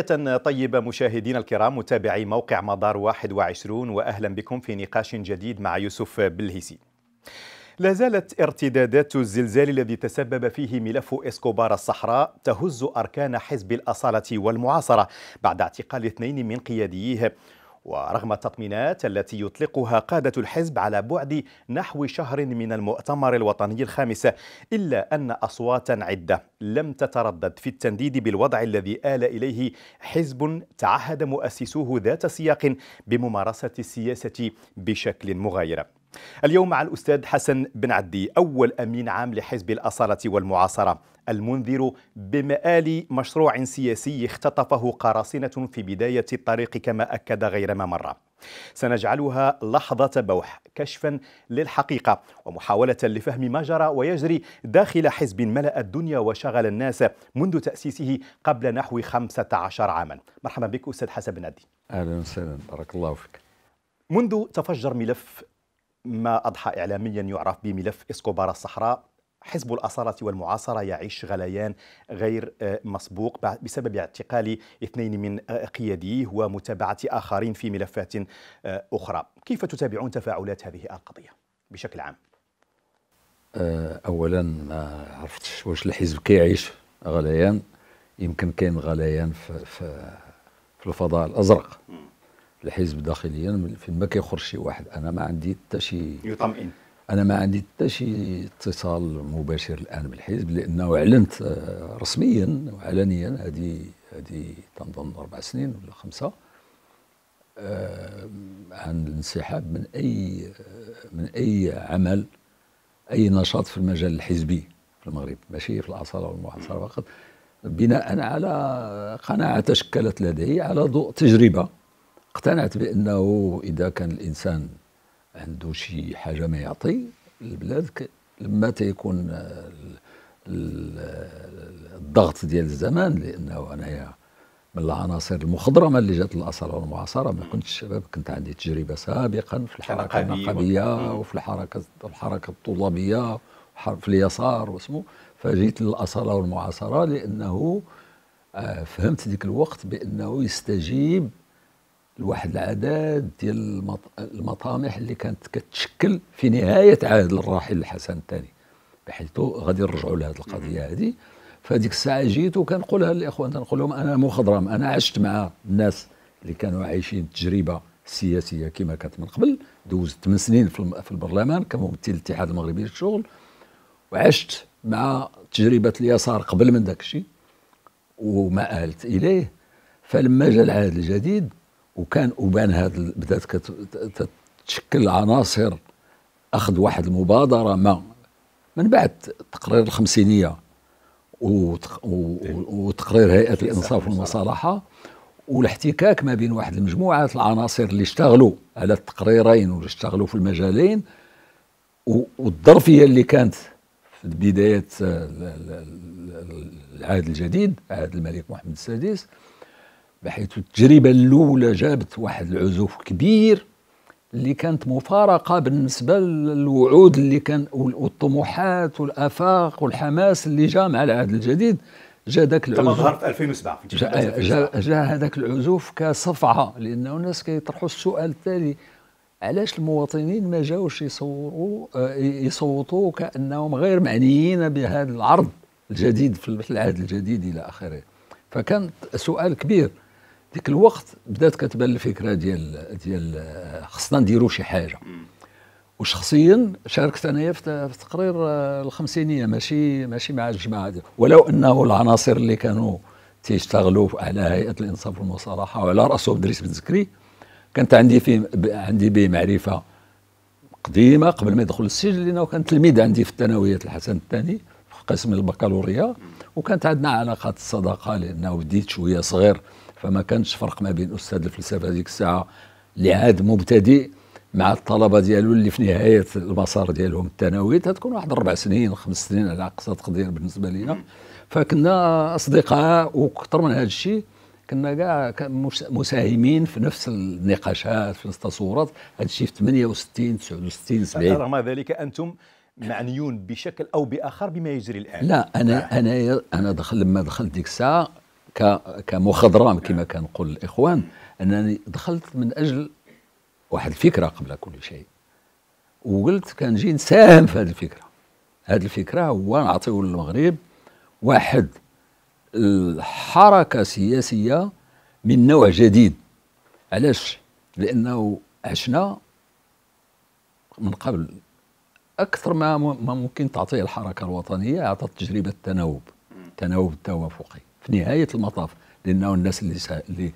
تحية طيبة مشاهدين الكرام متابعي موقع مدار 21 وأهلا بكم في نقاش جديد مع يوسف بلهيسي لا زالت ارتدادات الزلزال الذي تسبب فيه ملف اسكوبار الصحراء تهز اركان حزب الاصاله والمعاصره بعد اعتقال اثنين من قياديه ورغم التطمينات التي يطلقها قادة الحزب على بعد نحو شهر من المؤتمر الوطني الخامس إلا أن أصواتا عدة لم تتردد في التنديد بالوضع الذي آل إليه حزب تعهد مؤسسوه ذات سياق بممارسة السياسة بشكل مغاير اليوم مع الأستاذ حسن بن عدي أول أمين عام لحزب الأصالة والمعاصرة المنذر بمآل مشروع سياسي اختطفه قراصنة في بداية الطريق كما أكد غير ما مرة سنجعلها لحظة بوح كشفا للحقيقة ومحاولة لفهم ما جرى ويجري داخل حزب ملأ الدنيا وشغل الناس منذ تأسيسه قبل نحو 15 عاما مرحبا بك أستاذ حسن أدي أهلا وسهلا بارك الله فيك منذ تفجر ملف ما أضحى إعلاميا يعرف بملف إسكوبار الصحراء حزب الأصالة والمعاصرة يعيش غليان غير آه، مسبوق بسبب اعتقال اثنين من آه، قياديه ومتابعة آخرين في ملفات آه، أخرى كيف تتابعون تفاعلات هذه القضية بشكل عام؟ أولا ما عرفتش واش الحزب كيعيش غليان يمكن كاين غليان في, في, الفضاء الأزرق الحزب داخليا فين ما كيخرج شي واحد أنا ما عندي حتى شي يطمئن انا ما عندي حتى شي اتصال مباشر الان بالحزب لانه اعلنت آه، رسميا وعلنيا هذه هذه تنظن اربع سنين ولا خمسه آه، عن الانسحاب من اي آه، من اي عمل اي نشاط في المجال الحزبي في المغرب ماشي في الاصاله والمحاصره فقط بناء على قناعه تشكلت لدي على ضوء تجربه اقتنعت بانه اذا كان الانسان عنده شي حاجه ما يعطي البلاد لما تيكون الضغط ديال الزمان لانه انايا من العناصر المخضرمه اللي جات للاصاله والمعاصره ما كنتش شباب كنت عندي تجربه سابقا في الحركه النقابيه وفي الحركه الحركه الطلابيه في اليسار واسمه فجيت للاصاله والمعاصره لانه آه، فهمت ذيك الوقت بانه يستجيب لواحد العدد ديال المطامح اللي كانت كتشكل في نهايه عهد الراحل الحسن الثاني بحيث غادي نرجعوا لهذه القضيه هذه فهذيك الساعه جيت وكنقولها للاخوان تنقول لهم انا مخضرم انا عشت مع الناس اللي كانوا عايشين تجربه سياسيه كما كانت من قبل دوزت 8 سنين في البرلمان كممثل الاتحاد المغربي للشغل وعشت مع تجربه اليسار قبل من داك الشيء وما آلت اليه فلما جاء العهد الجديد وكان وبان هذا بدات تتشكل عناصر اخذ واحد المبادره ما من بعد تقرير الخمسينيه إيه. وتقرير هيئه الانصاف والمصالحه والاحتكاك ما بين واحد المجموعه العناصر اللي اشتغلوا على التقريرين واللي اشتغلوا في المجالين والظرفيه اللي كانت في بدايه العهد الجديد عهد الملك محمد السادس بحيث التجربة الأولى جابت واحد العزوف كبير اللي كانت مفارقة بالنسبة للوعود اللي كان والطموحات والآفاق والحماس اللي جاء مع العهد الجديد جا ذاك العزوف ظهر في 2007 جاء, جاء, جا هذاك العزوف كصفعة لأنه الناس كيطرحوا السؤال التالي علاش المواطنين ما جاوش يصوروا آه، يصوتوا كأنهم غير معنيين بهذا العرض الجديد في العهد الجديد إلى آخره فكان سؤال كبير ديك الوقت بدات كتبان الفكره ديال ديال آه، خصنا نديروا شي حاجه وشخصيا شاركت انايا في تقرير آه، الخمسينيه ماشي ماشي مع الجماعه دي. ولو انه العناصر اللي كانوا تيشتغلوا على هيئه الانصاف والمصالحه وعلى راسهم دريس بن زكري كانت عندي فيه عندي به معرفه قديمه قبل ما يدخل السجن لانه كان تلميذ عندي في الثانويه الحسن الثاني في قسم البكالوريا وكانت عندنا علاقات الصداقه لانه بديت شويه صغير فما كانش فرق ما بين استاذ الفلسفه هذيك الساعه اللي عاد مبتدئ مع الطلبه ديالو اللي في نهايه المسار ديالهم الثانوي تتكون واحد اربع سنين خمس سنين على اقصى تقدير بالنسبه لنا فكنا اصدقاء واكثر من هذا الشيء كنا كاع مساهمين في نفس النقاشات في نفس التصورات هذا الشيء في 68 69 70 رغم ذلك انتم معنيون بشكل او باخر بما يجري الان لا انا انا انا دخل لما دخلت ديك الساعه كمخضرام كما كنقول الاخوان انني دخلت من اجل واحد الفكره قبل كل شيء وقلت كنجي نساهم في هذه الفكره هذه الفكره هو نعطيو للمغرب واحد الحركه سياسيه من نوع جديد علاش لانه عشنا من قبل اكثر ما ما ممكن تعطيه الحركه الوطنيه اعطت تجربه التناوب التناوب التوافقي في نهايه المطاف لانه الناس اللي سا... اللي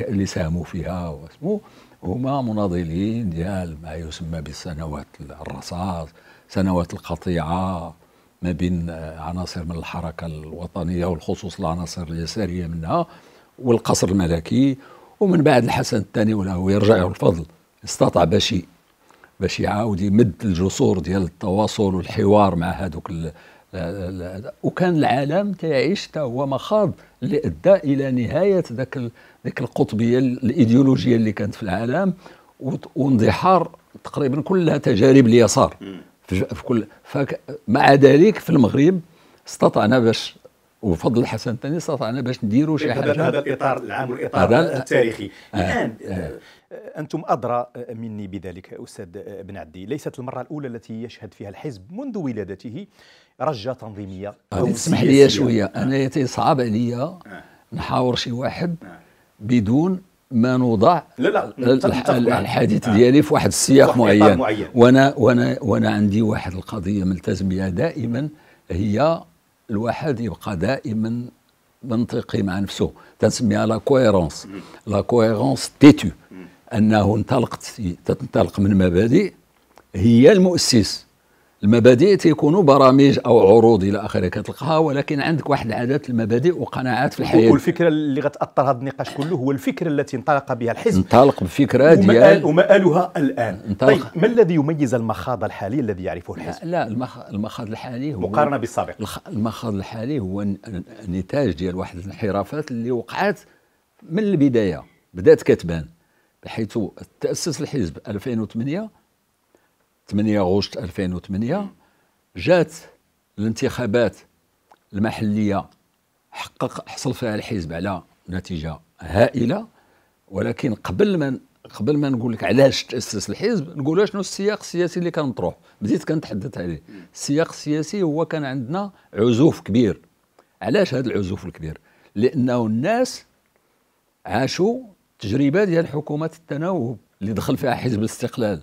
اللي ساهموا فيها واسمو هما مناضلين ديال ما يسمى بسنوات الرصاص سنوات القطيعه ما بين عناصر من الحركه الوطنيه والخصوص العناصر اليساريه منها والقصر الملكي ومن بعد الحسن الثاني ولا هو يرجع الفضل استطاع باش باش يعاود يمد الجسور ديال التواصل والحوار مع هذوك وكان العالم تيعيش حتى هو مخاض اللي ادى الى نهايه ذاك ذاك القطبيه الايديولوجيه اللي كانت في العالم واندحار تقريبا كلها تجارب اليسار في كل مع ذلك في المغرب استطعنا باش وفضل الحسن الثاني استطعنا باش نديروا شي حاجه هذا الاطار العام والاطار التاريخي آه، الان آه. آه. أنتم أدرى مني بذلك أستاذ بن عدي ليست المرة الأولى التي يشهد فيها الحزب منذ ولادته رجة تنظيمية أو اسمح لي شوية أنا صعب عليا نحاور شي واحد آه. بدون ما نوضع لا لا الحديث آه. ديالي في واحد السياق معين. معين وانا وانا وانا عندي واحد القضيه ملتزم بها دائما هي الواحد يبقى دائما منطقي مع نفسه تنسميها لا كويرونس لا كويرونس تيتو أنه انطلقت تنطلق من مبادئ هي المؤسس المبادئ تيكونوا برامج او عروض الى اخره كتلقاها ولكن عندك واحد عدد المبادئ وقناعات في الحياه والفكره اللي غتاثر هذا النقاش كله هو الفكره التي انطلق بها الحزب انطلق بفكره ديال ومآلها الان انطلق طيب ما الذي يميز المخاض الحالي الذي يعرفه الحزب؟ لا, لا المخاض الحالي هو مقارنه بالسابق المخاض الحالي هو نتاج ديال واحد الانحرافات اللي وقعت من البدايه بدات كتبان حيث تأسس الحزب 2008 8 غشت 2008 جات الانتخابات المحلية حقق حصل فيها الحزب على نتيجة هائلة ولكن قبل ما قبل ما نقول لك علاش تاسس الحزب نقول شنو السياق السياسي اللي كان مطروح بديت كنتحدث عليه السياق السياسي هو كان عندنا عزوف كبير علاش هذا العزوف الكبير لانه الناس عاشوا التجربه ديال حكومات التناوب اللي دخل فيها حزب الاستقلال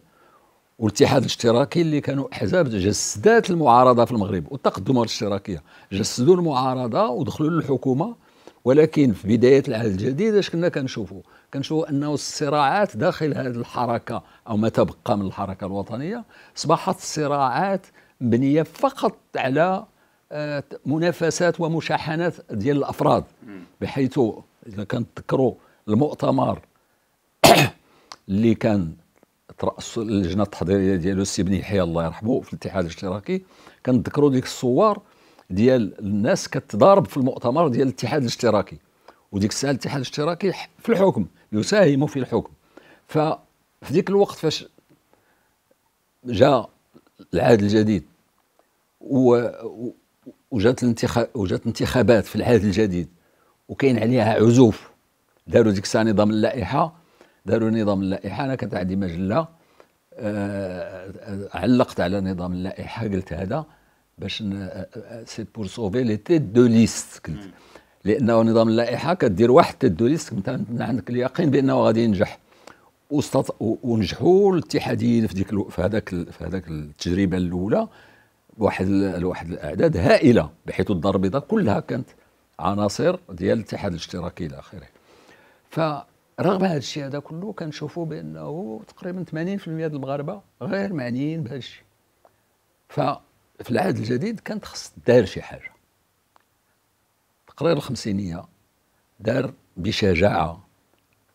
والاتحاد الاشتراكي اللي كانوا احزاب جسدات المعارضه في المغرب والتقدم الاشتراكيه جسدوا المعارضه ودخلوا للحكومه ولكن في بدايه العهد الجديد اش كنا كنشوفوا كنشوفوا انه الصراعات داخل هذه الحركه او ما تبقى من الحركه الوطنيه اصبحت صراعات مبنيه فقط على آه، منافسات ومشاحنات ديال الافراد بحيث اذا كنتذكروا المؤتمر اللي كان تراس اللجنه التحضيريه ديالو السي بن يحيى الله يرحمه في الاتحاد الاشتراكي كنذكروا ديك الصور ديال الناس كتضارب في المؤتمر ديال الاتحاد الاشتراكي وديك الساعه الاتحاد الاشتراكي في الحكم يساهم في الحكم ففي ذيك الوقت فاش جاء العهد الجديد و وجات الانتخابات وجات في العهد الجديد وكاين عليها عزوف داروا ديك الساعه نظام اللائحه داروا نظام اللائحه انا كانت عندي مجله آه، آه، علقت على نظام اللائحه قلت هذا باش سي بور سوفي لي تيت دو ليست قلت لانه نظام اللائحه كدير واحد تيت دو ليست انت عندك اليقين بانه غادي ينجح وستط... ونجحوا الاتحاديين في ديك الو... في هذاك ال... في هذاك التجربه الاولى بواحد ال... واحد الاعداد هائله بحيث الدار البيضاء كلها كانت عناصر ديال الاتحاد الاشتراكي الى اخره فرغم هذا الشيء هذا كله كنشوفوا بانه تقريبا 80% ديال المغاربه غير معنيين بهذا الشيء ففي العهد الجديد كانت خص دار شي حاجه تقرير الخمسينيه دار بشجاعه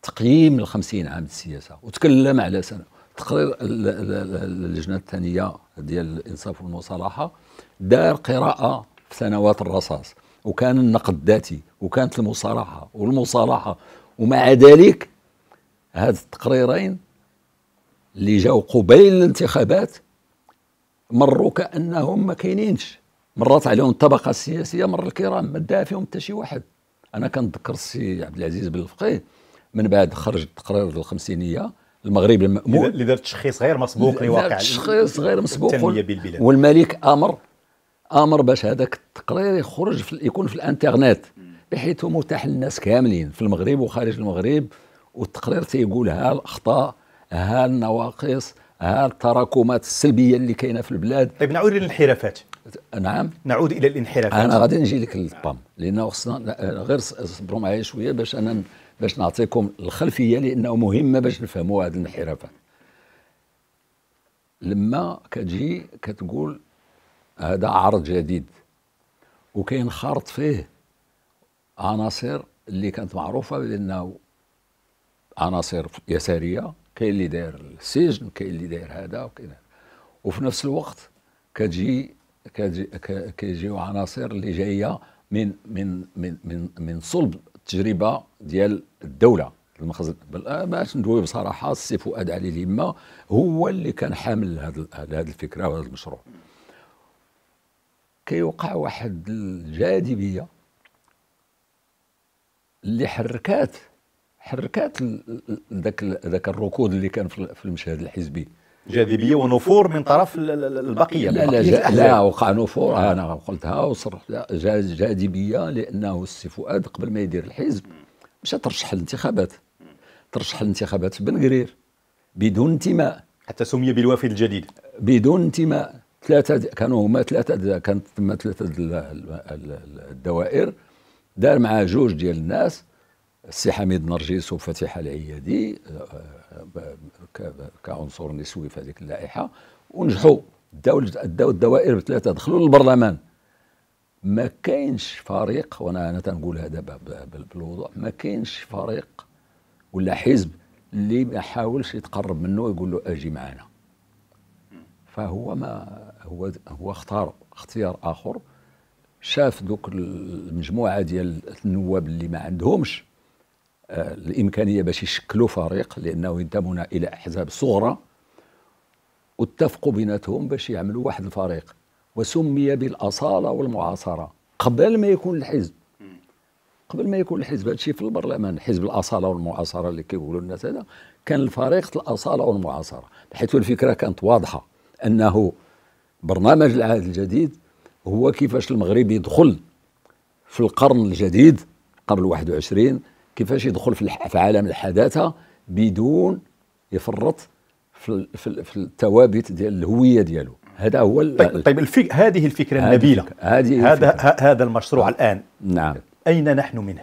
تقييم الخمسين عام السياسه وتكلم على سنه تقرير اللجنه الثانيه ديال الانصاف والمصالحه دار قراءه في سنوات الرصاص وكان النقد الذاتي وكانت المصالحه والمصالحه ومع ذلك هاد التقريرين اللي جاو قبيل الانتخابات مروا كانهم ما كاينينش مرات عليهم الطبقه السياسيه مر الكرام ما دعا فيهم حتى شي واحد انا كنتذكر السي عبد العزيز بن الفقيه من بعد خرج التقرير الخمسينيه المغرب المأمون اللي دار تشخيص غير مسبوق لواقع تشخيص غير مسبوق والملك امر امر باش هذاك التقرير يخرج في يكون في الانترنت بحيث متاح للناس كاملين في المغرب وخارج المغرب والتقرير تيقول ها الاخطاء ها النواقص ها التراكمات السلبيه اللي كاينه في البلاد طيب نعود الى الانحرافات نعم نعود الى الانحرافات انا غادي نجي لك للبام لانه خصنا غير صبروا معايا شويه باش انا باش نعطيكم الخلفيه لانه مهمه باش نفهموا هذه الانحرافات لما كتجي كتقول هذا عرض جديد وكاين خارط فيه عناصر اللي كانت معروفه بانه عناصر يساريه كاين اللي داير السجن كاين اللي داير هذا وكاين وفي نفس الوقت كتجي كيجيو عناصر اللي جايه من من من من من صلب التجربه ديال الدوله المخزن باش ندوي بصراحه السي فؤاد علي الهمه هو اللي كان حامل هذه الفكره وهذا المشروع كيوقع واحد الجاذبيه اللي حركات حركات ذاك ذاك الركود اللي كان في المشهد الحزبي جاذبيه ونفور من طرف البقيه لا لا, لا, لا وقع نفور آه، انا قلتها وصرحت جاذبيه لانه السي فؤاد قبل ما يدير الحزب مشى ترشح الانتخابات ترشح الانتخابات في بنقرير بدون انتماء حتى سمي بالوافد الجديد بدون انتماء ثلاثه كانوا هما ثلاثه كانت ثلاثه الدوائر دار معاه جوج ديال الناس السي حميد نرجيس وفتيحه العيادي آه، آه، كعنصر نسوي في هذيك اللائحه ونجحوا داو داو الدوائر بثلاثه دخلوا للبرلمان ما كاينش فريق وانا انا تنقولها دابا بالوضوح ما كاينش فريق ولا حزب اللي ما حاولش يتقرب منه ويقول له اجي معنا فهو ما هو هو اختار اختيار اخر شاف دوك المجموعه ديال النواب اللي ما عندهمش آه، الامكانيه باش يشكلوا فريق لانه ينتمون الى احزاب صغرى واتفقوا بيناتهم باش يعملوا واحد الفريق وسمي بالاصاله والمعاصره قبل ما يكون الحزب قبل ما يكون الحزب هذا في البرلمان حزب الاصاله والمعاصره اللي كيقولوا الناس هذا كان الفريق الاصاله والمعاصره حيث الفكره كانت واضحه انه برنامج العهد الجديد هو كيفاش المغرب يدخل في القرن الجديد قبل 21 كيفاش يدخل في, في عالم الحداثة بدون يفرط في, في, في الثوابت ديال الهوية ديالو هذا هو طيب, طيب الفك... هذه الفكرة النبيلة هذه هذا هذا المشروع طيب. الآن نعم أين نحن منه؟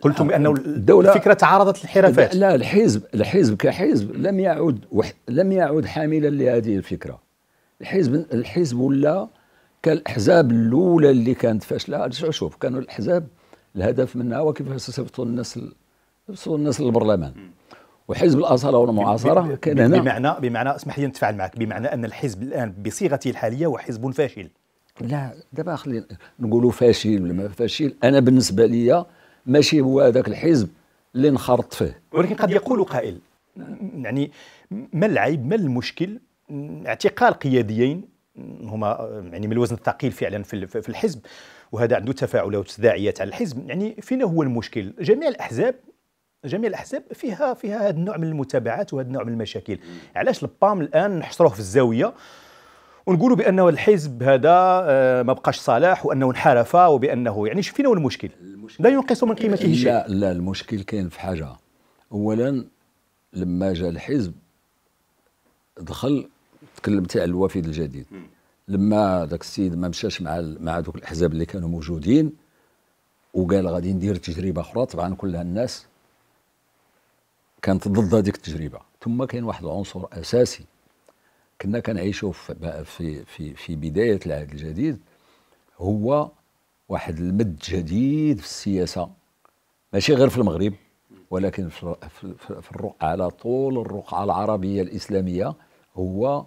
قلتم بانه الدولة الفكره تعارضت الانحرافات لا الحزب الحزب كحزب لم يعد وح... لم يعد حاملا لهذه الفكره الحزب الحزب ولا كالاحزاب الاولى اللي كانت فاشله شوف كانوا الاحزاب الهدف منها هو كيف يصيفطوا الناس يصيفطوا الناس للبرلمان وحزب الاصاله والمعاصره كان هنا بمعنى بمعنى اسمح لي نتفاعل معك بمعنى ان الحزب الان بصيغته الحاليه هو حزب فاشل لا دابا خلينا نقولوا فاشل ولا ما فاشل انا بالنسبه لي ماشي هو هذاك الحزب اللي انخرطت فيه ولكن قد يقول قائل يعني ما العيب ما المشكل اعتقال قياديين هما يعني من الوزن الثقيل فعلا في الحزب وهذا عنده تفاعلات تداعيات على الحزب يعني فينا هو المشكل جميع الاحزاب جميع الاحزاب فيها فيها هذا النوع من المتابعات وهذا النوع من المشاكل علاش البام الان نحصروه في الزاويه ونقولوا بانه الحزب هذا آه، ما بقاش صالح وانه انحرف وبانه يعني فين هو المشكل؟, المشكل لا ينقص من قيمته شيء لا لا المشكل كاين في حاجه اولا لما جاء الحزب دخل تكلمتي على الوفد الجديد لما ذاك السيد ما مشاش مع مع ذوك الاحزاب اللي كانوا موجودين وقال غادي ندير تجربه اخرى طبعا كل الناس كانت ضد هذيك التجربه ثم كاين واحد العنصر اساسي كنا كنعيشوا في في في بدايه العهد الجديد هو واحد المد جديد في السياسه ماشي غير في المغرب ولكن في, في, في الرقعه على طول الرقعه العربيه الاسلاميه هو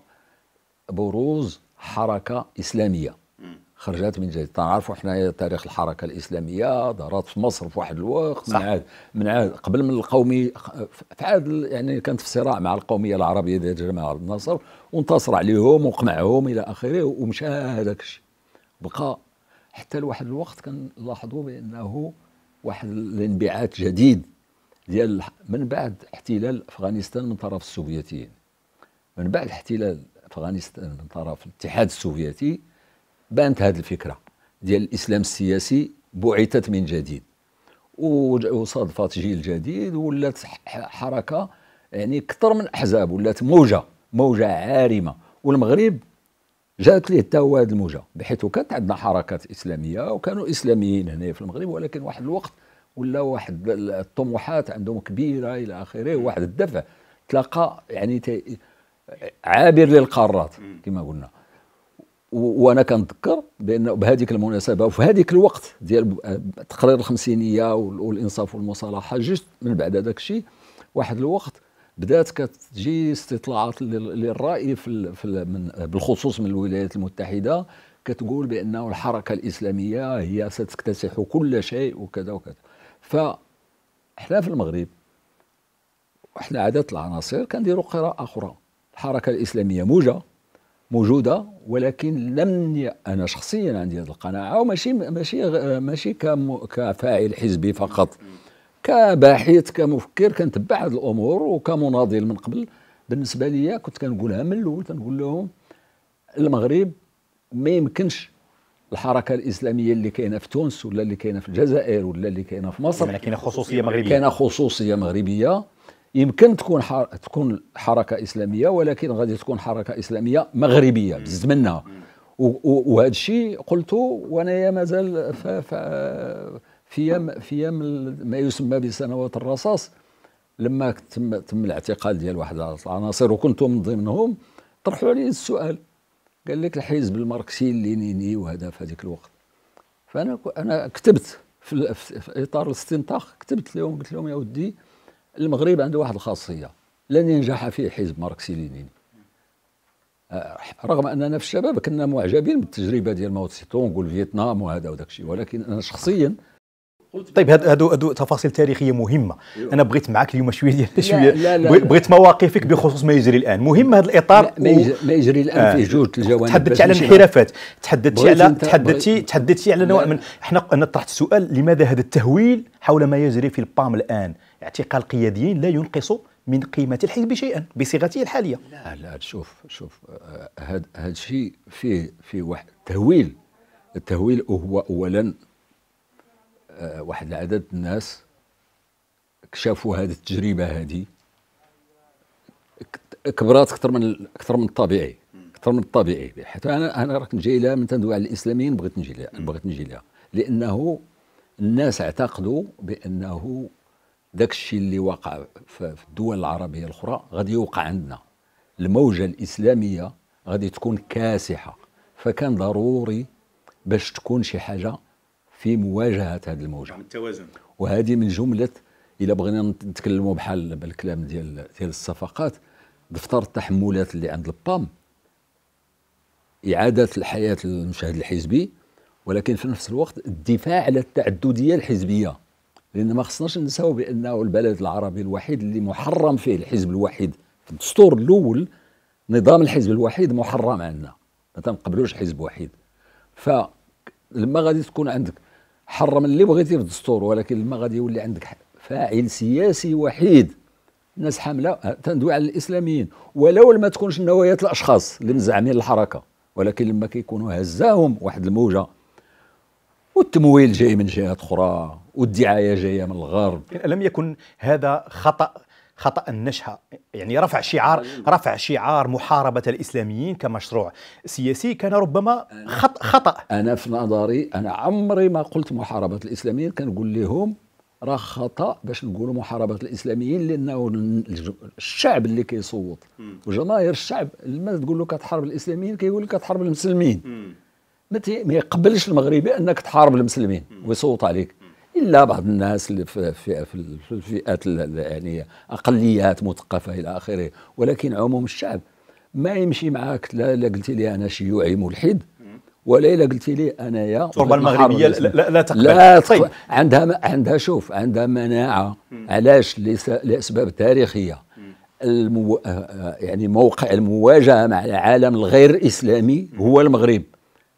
بروز حركه اسلاميه خرجت من جديد تعرفوا حنايا إيه تاريخ الحركه الاسلاميه ظهرت في مصر في واحد الوقت من عاد من عاد قبل من القومي في عاد يعني كانت في صراع مع القوميه العربيه ديال جماعه النصر وانتصر عليهم وقمعهم الى اخره ومشى هذاك الشيء بقى حتى لواحد الوقت كنلاحظوا بانه واحد الانبعاث جديد ديال من بعد احتلال افغانستان من طرف السوفيتيين من بعد احتلال افغانستان من طرف الاتحاد السوفيتي بانت هذه الفكره ديال الاسلام السياسي بعثت من جديد وصادفت جيل جديد ولات حركه يعني اكثر من احزاب ولات موجه موجه عارمه والمغرب جات ليه حتى هو هذه الموجه بحيث كانت عندنا حركات اسلاميه وكانوا اسلاميين هنا في المغرب ولكن واحد الوقت ولا واحد الطموحات عندهم كبيره الى اخره واحد الدفع تلقى يعني عابر للقارات كما قلنا وانا كنتذكر بان بهذيك المناسبه وفي هذيك الوقت ديال تقرير الخمسينيه والانصاف والمصالحه جست من بعد هذاك الشيء واحد الوقت بدات كتجي استطلاعات للراي في, في من بالخصوص من الولايات المتحده كتقول بانه الحركه الاسلاميه هي ستكتسح كل شيء وكذا وكذا احنا في المغرب احنا عاده العناصر كنديروا قراءه اخرى الحركه الاسلاميه موجه موجوده ولكن لم ي... انا شخصيا عندي هذه القناعه وماشي ماشي ماشي كم... كفاعل حزبي فقط كباحث كمفكر كنتبع هذه الامور وكمناضل من قبل بالنسبه لي كنت كنقولها من الاول كنقول لهم المغرب ما يمكنش الحركه الاسلاميه اللي كاينه في تونس ولا اللي كاينه في الجزائر ولا اللي كاينه في مصر يعني كاينه خصوصيه مغربيه كاينه خصوصيه مغربيه يمكن تكون حر... تكون حركه اسلاميه ولكن غادي تكون حركه اسلاميه مغربيه بزز منها وهذا الشيء قلته وانايا مازال ف... ف... في يام في يام ما يسمى بسنوات الرصاص لما تم تم الاعتقال ديال واحد العناصر وكنت من ضمنهم طرحوا علي السؤال قال لك الحزب الماركسي اللينيني وهذا في هذاك الوقت فانا انا كتبت في, في, في اطار الاستنطاق كتبت لهم قلت لهم يا ودي المغرب عنده واحد الخاصيه لن ينجح فيه حزب ماركسي لينيني رغم اننا في الشباب كنا معجبين بالتجربه ديال ماو تسي تونغ والفيتنام وهذا وداك الشيء ولكن انا شخصيا طيب هادو هادو تفاصيل تاريخيه مهمه انا بغيت معك اليوم شويه ديال شويه لا لا بغيت مواقفك بخصوص ما يجري الان مهم هذا الاطار ما, و... ما يجري الان آه جوج الجوانب تحدثتي على الانحرافات تحدثتي على تحدثتي تحدثتي على نوع من احنا انا طرحت سؤال لماذا هذا التهويل حول ما يجري في البام الان اعتقال قياديين لا ينقص من قيمه الحزب شيئا بصيغته الحاليه لا لا شوف شوف هذا آه، الشيء فيه فيه واحد تهويل التهويل هو اولا آه، واحد العدد الناس كشافوا هذه التجربه هذه كبرات اكثر من اكثر من الطبيعي اكثر من الطبيعي حيت انا انا راك نجي لها من تندوي على الاسلاميين بغيت نجي لها بغيت نجي لها لانه الناس اعتقدوا بانه داك الشيء اللي وقع في الدول العربيه الاخرى غادي يوقع عندنا الموجه الاسلاميه غادي تكون كاسحه فكان ضروري باش تكون شي حاجه في مواجهه هذه الموجه نعم، التوازن وهذه من جمله الا بغينا نتكلموا بحال بالكلام ديال ديال الصفقات دفتر التحملات اللي عند البام اعاده الحياه للمشهد الحزبي ولكن في نفس الوقت الدفاع على التعدديه الحزبيه لان ما خصناش ننساو بانه البلد العربي الوحيد اللي محرم فيه الحزب الوحيد في الدستور الاول نظام الحزب الوحيد محرم عندنا ما تنقبلوش حزب وحيد فلما غادي تكون عندك حرم اللي بغيتي في الدستور ولكن ما غادي يولي عندك فاعل سياسي وحيد الناس حامله آه، تندوي على الاسلاميين ولو ما تكونش نوايات الاشخاص اللي مزعمين الحركه ولكن لما كيكونوا هزاهم واحد الموجه والتمويل جاي من جهات اخرى والدعايه جايه من الغرب لم يكن هذا خطا خطأ النشأة يعني رفع شعار أيوه. رفع شعار محاربة الإسلاميين كمشروع سياسي كان ربما خطأ خطأ أنا في نظري أنا عمري ما قلت محاربة الإسلاميين كنقول لهم راه خطا باش نقولوا محاربه الاسلاميين لانه الشعب اللي كيصوت وجماهير الشعب لما تقول له كتحارب الاسلاميين كيقول لك كتحارب المسلمين ما يقبلش المغربي انك تحارب المسلمين ويصوت عليك الا بعض الناس اللي في, في, في الفئات يعني اقليات مثقفه الى اخره ولكن عموم الشعب ما يمشي معاك لا لا قلتي لي انا شيوعي ملحد ولا الا قلتي لي انايا التربه المغربيه لا, لا, لا تقبل لا طيب. عندها عندها شوف عندها مناعه مم. علاش لاسباب تاريخيه المو... آه، آه، يعني موقع المواجهه مع العالم الغير اسلامي هو المغرب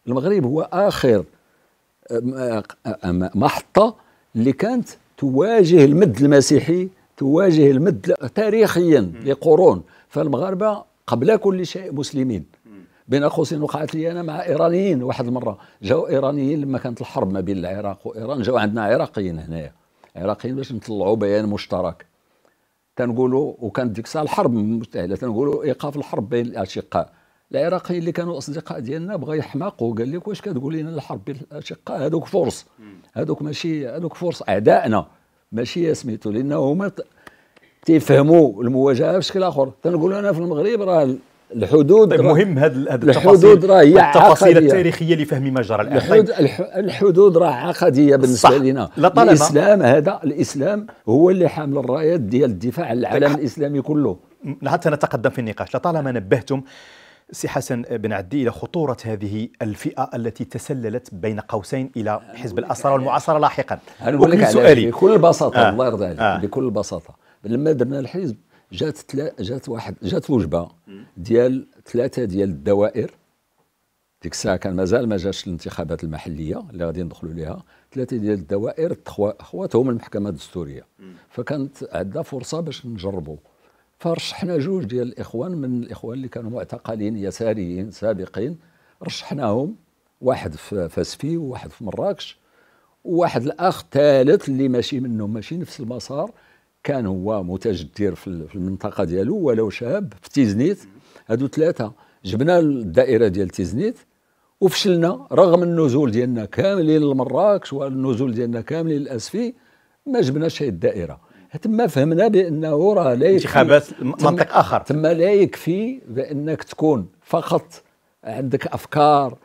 المغرب هو اخر آه، محطه اللي كانت تواجه المد المسيحي تواجه المد تاريخيا لقرون فالمغاربه قبل كل شيء مسلمين بين قوسين وقعت لي انا مع ايرانيين واحد المره جاو ايرانيين لما كانت الحرب ما بين العراق وايران جاو عندنا عراقيين هنايا عراقيين باش نطلعوا بيان مشترك تنقولوا وكانت ديك الساعه الحرب مستهله تنقولوا ايقاف الحرب بين الاشقاء العراقيين اللي كانوا اصدقاء ديالنا بغا يحماقوا قال لك واش كتقول لنا الحرب بين الاشقاء هذوك فرص هذوك ماشي هذوك فرص اعدائنا ماشي سميتو لانه هما تيفهموا المواجهه بشكل اخر تنقول انا في المغرب راه الحدود طيب مهم هذا التفاصيل الحدود راه هي التفاصيل التاريخيه لفهم ما جرى الان الحدود طيب. الحدود راه عقديه بالنسبه لنا لطالما الاسلام هذا الاسلام هو اللي حامل الرايات ديال الدفاع عن طيب، العالم الاسلامي كله حتى نتقدم في النقاش لطالما نبهتم سي حسن بن عدي إلى خطورة هذه الفئة التي تسللت بين قوسين إلى حزب الاسرى والمعاصرة لاحقا أقول لك سؤالي بكل بساطة آه. الله يرضى عليك آه. بكل بساطة لما درنا الحزب جات تلا جات واحد جات وجبة ديال ثلاثة ديال الدوائر ديك الساعه كان مازال ما جاتش الانتخابات المحليه اللي غادي ندخلوا ليها ثلاثه ديال الدوائر خواتهم المحكمه الدستوريه فكانت عندنا فرصه باش نجربوا فرشحنا جوج ديال الاخوان من الاخوان اللي كانوا معتقلين يساريين سابقين رشحناهم واحد في فاسفي وواحد في مراكش وواحد الاخ ثالث اللي ماشي منهم ماشي نفس المسار كان هو متجدير في المنطقه ديالو ولو شاب في تيزنيت هادو ثلاثه جبنا الدائره ديال تيزنيت وفشلنا رغم النزول ديالنا كاملين لمراكش والنزول ديالنا كاملين للاسفي ما جبناش هي الدائره تما فهمنا بانه راه لا يكفي انتخابات منطق اخر تما لا يكفي بانك تكون فقط عندك افكار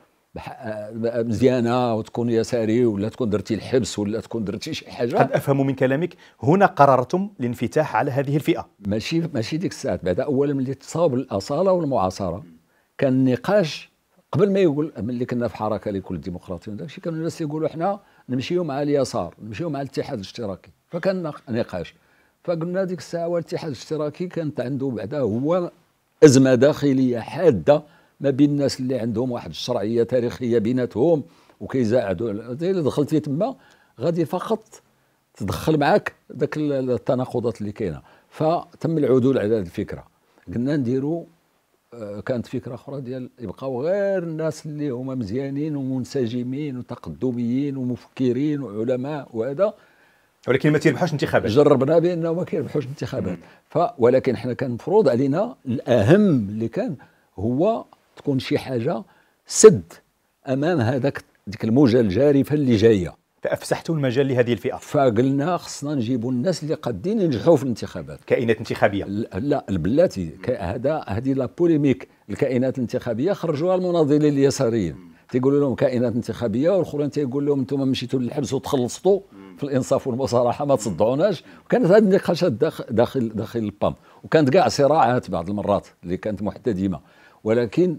آه، مزيانه وتكون يساري ولا تكون درتي الحبس ولا تكون درتي شي حاجه قد افهم من كلامك هنا قررتم الانفتاح على هذه الفئه ماشي ماشي ديك الساعات بعد اولا ملي تصاوب الاصاله والمعاصره كان النقاش قبل ما يقول ملي كنا في حركه لكل الديمقراطيه وداك الشيء كانوا الناس يقولوا احنا نمشيو مع اليسار نمشيو مع الاتحاد الاشتراكي فكان نقاش فقلنا ديك الساعه والاتحاد الاشتراكي كانت عنده بعدا هو ازمه داخليه حاده ما بين الناس اللي عندهم واحد الشرعيه تاريخيه بيناتهم وكيزاعدوا اللي دخلتي تما غادي فقط تدخل معاك ذاك التناقضات اللي كاينه فتم العدول على هذه الفكره قلنا نديروا آه، كانت فكره اخرى ديال يبقاو غير الناس اللي هما مزيانين ومنسجمين وتقدميين ومفكرين وعلماء وهذا ولكن ما تيربحوش انتخابات جربنا بانه ما كيربحوش انتخابات ف ولكن حنا كان مفروض علينا الاهم اللي كان هو تكون شي حاجه سد امام هذاك ديك الموجه الجارفه اللي جايه فافسحتوا المجال لهذه الفئه فقلنا خصنا نجيبوا الناس اللي قادين ينجحوا في الانتخابات كائنات انتخابيه لا البلاتي هذا هذه لا بوليميك الكائنات الانتخابيه خرجوها المناضلين اليساريين تيقولوا لهم كائنات انتخابيه والاخرين تيقول لهم انتم مشيتوا للحبس وتخلصتوا في الانصاف والمصارحه ما تصدعوناش وكانت هذه النقاشات داخل داخل داخل البام وكانت كاع صراعات بعض المرات اللي كانت محتدمه ولكن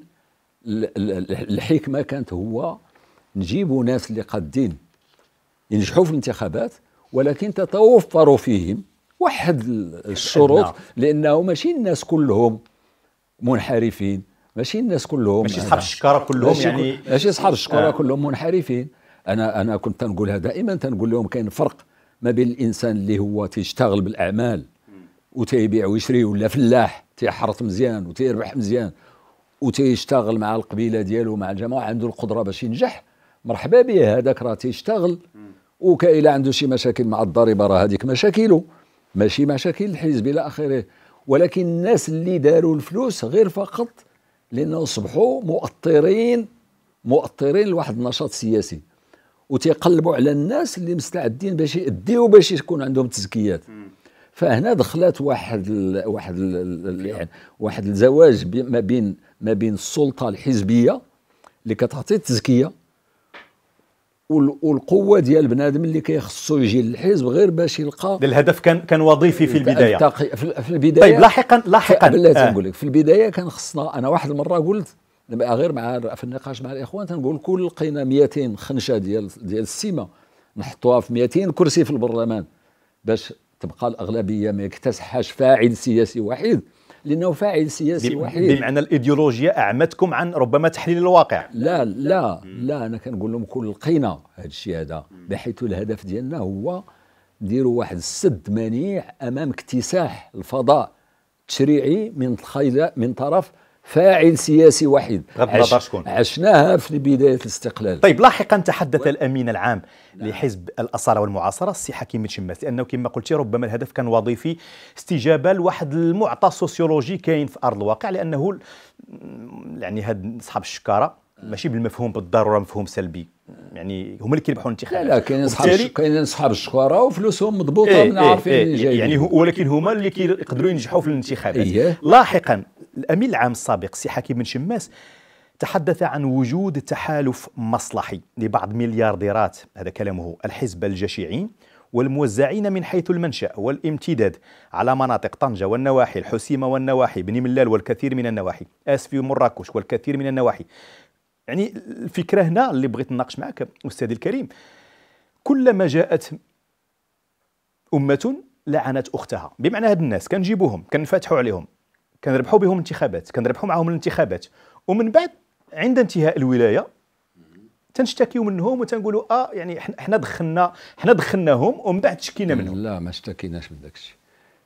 الحكمه كانت هو نجيبوا ناس اللي قادين ينجحوا في الانتخابات ولكن تتوفر فيهم واحد الشروط لانه ماشي الناس كلهم منحرفين ماشي الناس كلهم ماشي اصحاب الشكاره كلهم ماشي يعني ماشي اصحاب الشكاره آه. كلهم منحرفين انا انا كنت تنقولها دائما تنقول لهم كاين فرق ما بين الانسان اللي هو تيشتغل بالاعمال وتيبيع ويشري ولا فلاح تيحرط مزيان وتيربح مزيان وتيشتغل مع القبيله ديالو مع الجماعه عنده القدره باش ينجح مرحبا به هذاك راه تيشتغل وكايلا عنده شي مشاكل مع الضريبه راه هذيك مشاكله ماشي مشاكل الحزب الى اخره ولكن الناس اللي داروا الفلوس غير فقط لانه اصبحوا مؤطرين مؤطرين لواحد النشاط سياسي وتيقلبوا على الناس اللي مستعدين باش يأديو باش يكون عندهم تزكيات فهنا دخلت واحد ال واحد ال يعني واحد الزواج ما بين ما بين السلطه الحزبيه اللي كتعطي التزكيه والقوه ديال بنادم اللي كيخصو يجي للحزب غير باش يلقى الهدف كان كان وظيفي في البدايه في البدايه طيب لاحقا لاحقا بلاتي آه. نقول لك في البدايه كان خصنا انا واحد المره قلت لما غير مع في النقاش مع الاخوان تنقول كل لقينا 200 خنشه ديال ديال السيمه نحطوها في 200 كرسي في البرلمان باش تبقى الاغلبيه ما يكتسحهاش فاعل سياسي وحيد لانه فاعل سياسي وحيد بمعنى الايديولوجيا اعمتكم عن ربما تحليل الواقع لا لا لا انا كنقول لهم كل لقينا هذا الشيء هذا بحيث الهدف ديالنا هو نديروا واحد السد منيع امام اكتساح الفضاء التشريعي من من طرف فاعل سياسي وحيد شكون عشناها في بدايه الاستقلال طيب لاحقا تحدث و... الامين العام نعم. لحزب الاصاله والمعاصره السي حكيم تشماس لانه كما قلت ربما الهدف كان وظيفي استجابه لواحد المعطى سوسيولوجي كاين في ارض الواقع لانه يعني هاد اصحاب الشكاره ماشي بالمفهوم بالضروره مفهوم سلبي يعني هما اللي كيربحوا الانتخابات لا لا كاينين صحاب كاينين صحاب الشكوره وفلوسهم مضبوطه إيه إيه عارفين إيه جايين يعني ولكن هما اللي كيقدروا ينجحوا في الانتخابات إيه لاحقا الامين العام السابق سي حكيم بن شماس تحدث عن وجود تحالف مصلحي لبعض مليارديرات هذا كلامه الحزب الجشعين والموزعين من حيث المنشأ والامتداد على مناطق طنجة والنواحي الحسيمة والنواحي بن ملال والكثير من النواحي آسفي ومراكش والكثير من النواحي يعني الفكره هنا اللي بغيت نناقش معك استاذي الكريم كلما جاءت امه لعنت اختها بمعنى هاد الناس كنجيبوهم كنفتحوا عليهم كنربحوا بهم الانتخابات كنربحوا معاهم الانتخابات ومن بعد عند انتهاء الولايه تنشتكيو منهم وتنقولوا اه يعني حنا دخلنا حنا دخلناهم ومن بعد شكينا منهم لا ما اشتكيناش من داك الشيء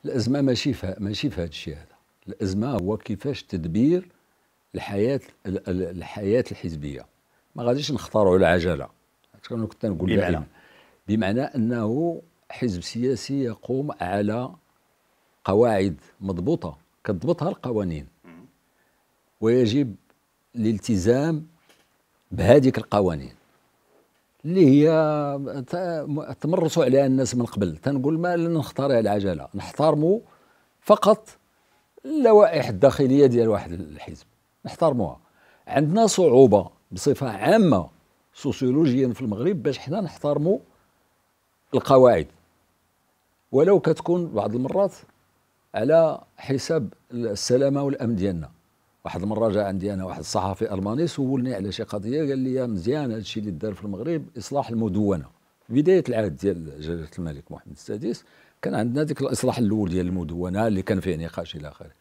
الازمه ماشي فيها ماشي في هذا الشيء هذا الازمه هو كيفاش تدبير الحياه الحياه الحزبيه ما غاديش نختاروا العجله انا كنت نقول بمعنى بمعنى انه حزب سياسي يقوم على قواعد مضبوطه كتضبطها القوانين ويجب الالتزام بهذيك القوانين اللي هي تمرسوا عليها الناس من قبل تنقول ما لن نختار على العجله نحترموا فقط اللوائح الداخليه ديال واحد الحزب نحترموها عندنا صعوبه بصفه عامه سوسيولوجيا في المغرب باش حنا نحترموا القواعد ولو كتكون بعض المرات على حساب السلامه والامن ديالنا واحد المره جاء عندي انا واحد الصحفي الماني سولني على شي قضيه قال لي مزيان هذا الشيء اللي دار في المغرب اصلاح المدونه في بدايه العهد ديال جلاله الملك محمد السادس كان عندنا ديك الاصلاح الاول ديال المدونه اللي كان فيه نقاش الى اخره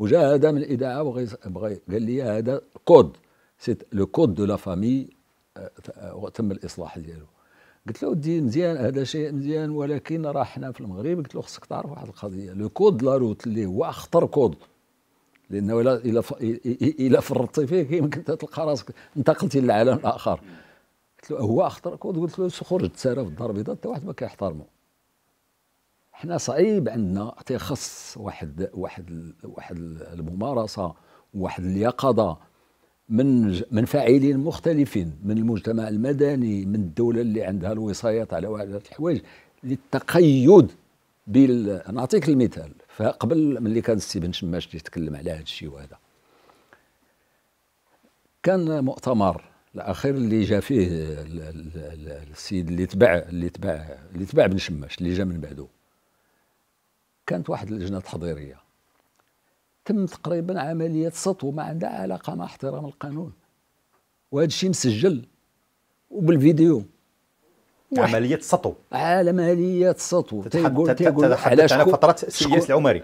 وجا هذا من الاذاعه وبغى قال لي هذا كود سيت لو كود دو لا فامي آه، آه، تم الاصلاح ديالو قلت له ودي مزيان هذا شيء مزيان ولكن راه حنا في المغرب قلت له خصك تعرف واحد القضيه لو كود لا روت اللي هو اخطر كود لانه الا الا الا فرطتي فيه يمكن تلقى راسك انتقلتي للعالم الاخر قلت له هو اخطر كود قلت له خرجت تسارى في الدار البيضاء حتى واحد ما كيحترمه حنا صعيب عندنا تيخص واحد واحد واحد الممارسه واحد اليقظه من من فاعلين مختلفين من المجتمع المدني من الدوله اللي عندها الوصايات على واحد الحوايج للتقيد بال نعطيك المثال فقبل ملي كان السي بن شماش يتكلم على هذا الشيء وهذا كان مؤتمر الاخير اللي جا فيه السيد اللي تبع اللي تبع اللي تبع بن شماش اللي جا من بعده كانت واحد اللجنه تحضيريه تم تقريبا عمليه سطو ما عندها علاقه مع احترام القانون وهذا الشيء مسجل وبالفيديو عملية سطو عملية سطو تيقول تيقول علاش انا فترة السياس العمري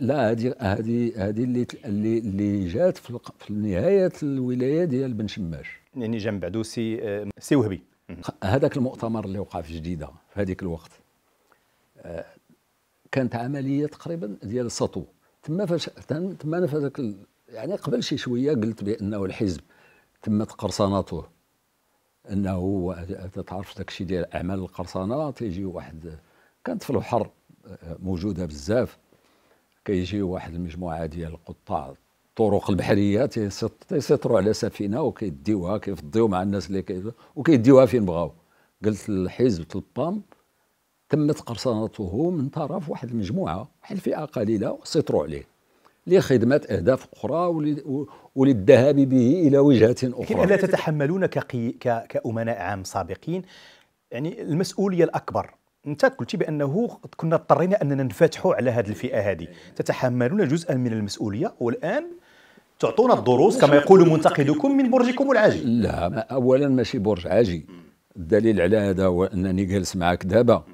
لا هذه هذه هذه اللي اللي جات في, في نهاية الولاية ديال بن شماش يعني جا من بعدو سي سي وهبي هذاك المؤتمر اللي وقع في جديدة في هذيك الوقت آه، كانت عمليه تقريبا ديال السطو تما فاش تما انا في هذاك يعني قبل شي شويه قلت بانه الحزب تمت قرصنته انه تعرف داك الشيء ديال اعمال القرصنه تيجي واحد كانت في البحر آه، موجوده بزاف كيجي واحد المجموعه ديال قطاع الطرق البحريه تيسيطروا على سفينه وكيديوها كيفضيو مع الناس اللي كيديوها وكيديوها فين بغاو قلت للحزب البام تمت قرصنته من طرف واحد المجموعه واحد الفئه قليله سيطروا عليه لخدمه اهداف اخرى وللذهاب به الى وجهه اخرى لكن الا تتحملون كقي... ك... كامناء عام سابقين يعني المسؤوليه الاكبر انت قلتي بانه كنا اضطرينا اننا نفتحوا على هذه الفئه هذه تتحملون جزءا من المسؤوليه والان تعطونا الدروس كما يقول منتقدكم من برجكم العاجي لا ما اولا ماشي برج عاجي الدليل على هذا هو انني جالس معك دابا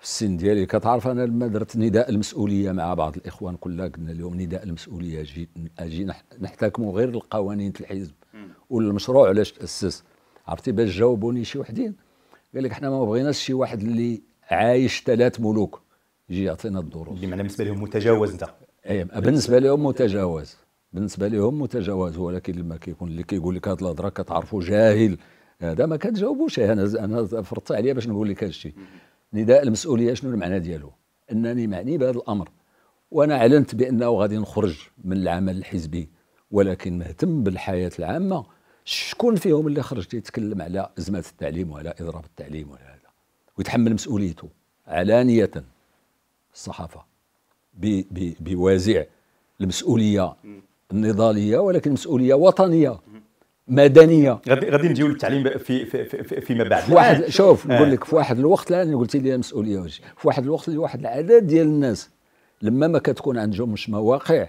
في السن ديالي كتعرف انا لما درت نداء المسؤوليه مع بعض الاخوان كلها قلنا لهم نداء المسؤوليه اجي اجي نحتكموا غير لقوانين الحزب والمشروع علاش تاسس عرفتي باش جاوبوني شي وحدين قال لك حنا ما بغيناش شي واحد اللي عايش ثلاث ملوك يجي يعطينا الدروس اللي معنا بالنسبه لهم متجاوز انت اي بالنسبه لهم متجاوز بالنسبه لهم متجاوز ولكن لما كيكون اللي كيقول لك هذه الهضره كتعرفوا جاهل هذا ما كتجاوبوش انا انا فرضت عليا باش نقول لك هذا الشيء نداء المسؤوليه شنو المعنى ديالو انني معني بهذا الامر وانا اعلنت بانه غادي نخرج من العمل الحزبي ولكن مهتم بالحياه العامه شكون فيهم اللي خرج يتكلم على ازمه التعليم وعلى اضراب التعليم ولا هذا ويتحمل مسؤوليته علانيه الصحافه بوازع المسؤوليه النضاليه ولكن مسؤوليه وطنيه مدنيه غادي غادي نجيو للتعليم في في في فيما بعد في واحد شوف آه. نقول لك في واحد الوقت لان قلتي لي المسؤوليه وجهي في واحد الوقت اللي واحد العدد ديال الناس لما ما كتكون مش مواقع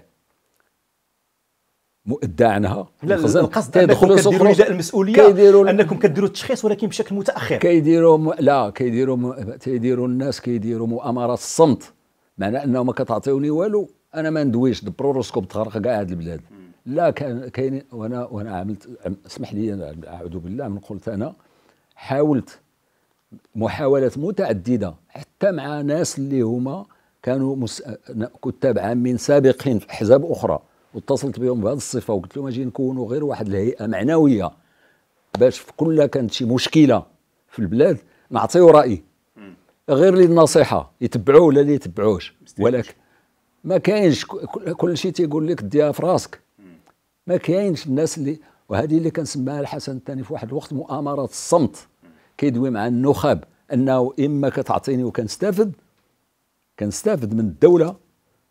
مؤدى عنها لا القصد انكم كديروا نداء المسؤوليه انكم كديروا التشخيص ولكن بشكل متاخر كيديروا م... لا كيديروا م... الناس كيديروا مؤامرات الصمت معنى انه ما كتعطيوني والو انا ما ندويش دبروا راسكم تغرق كاع هاد البلاد لا كان كاين وانا وانا عملت اسمح لي اعوذ بالله من قلت انا حاولت محاولات متعدده حتى مع ناس اللي هما كانوا مس... كتاب عامين سابقين في احزاب اخرى واتصلت بهم بهذه الصفه وقلت لهم اجي نكونوا غير واحد الهيئه معنويه باش في كل كانت شي مشكله في البلاد نعطيو راي غير النصيحه يتبعوه ولا اللي يتبعوش ولكن ما كاينش كل شيء تيقول لك ديها في راسك ما كاينش الناس اللي وهذه اللي كنسميها الحسن الثاني في واحد الوقت مؤامره الصمت كيدوي مع النخب انه اما كتعطيني وكنستافد كنستافد من الدوله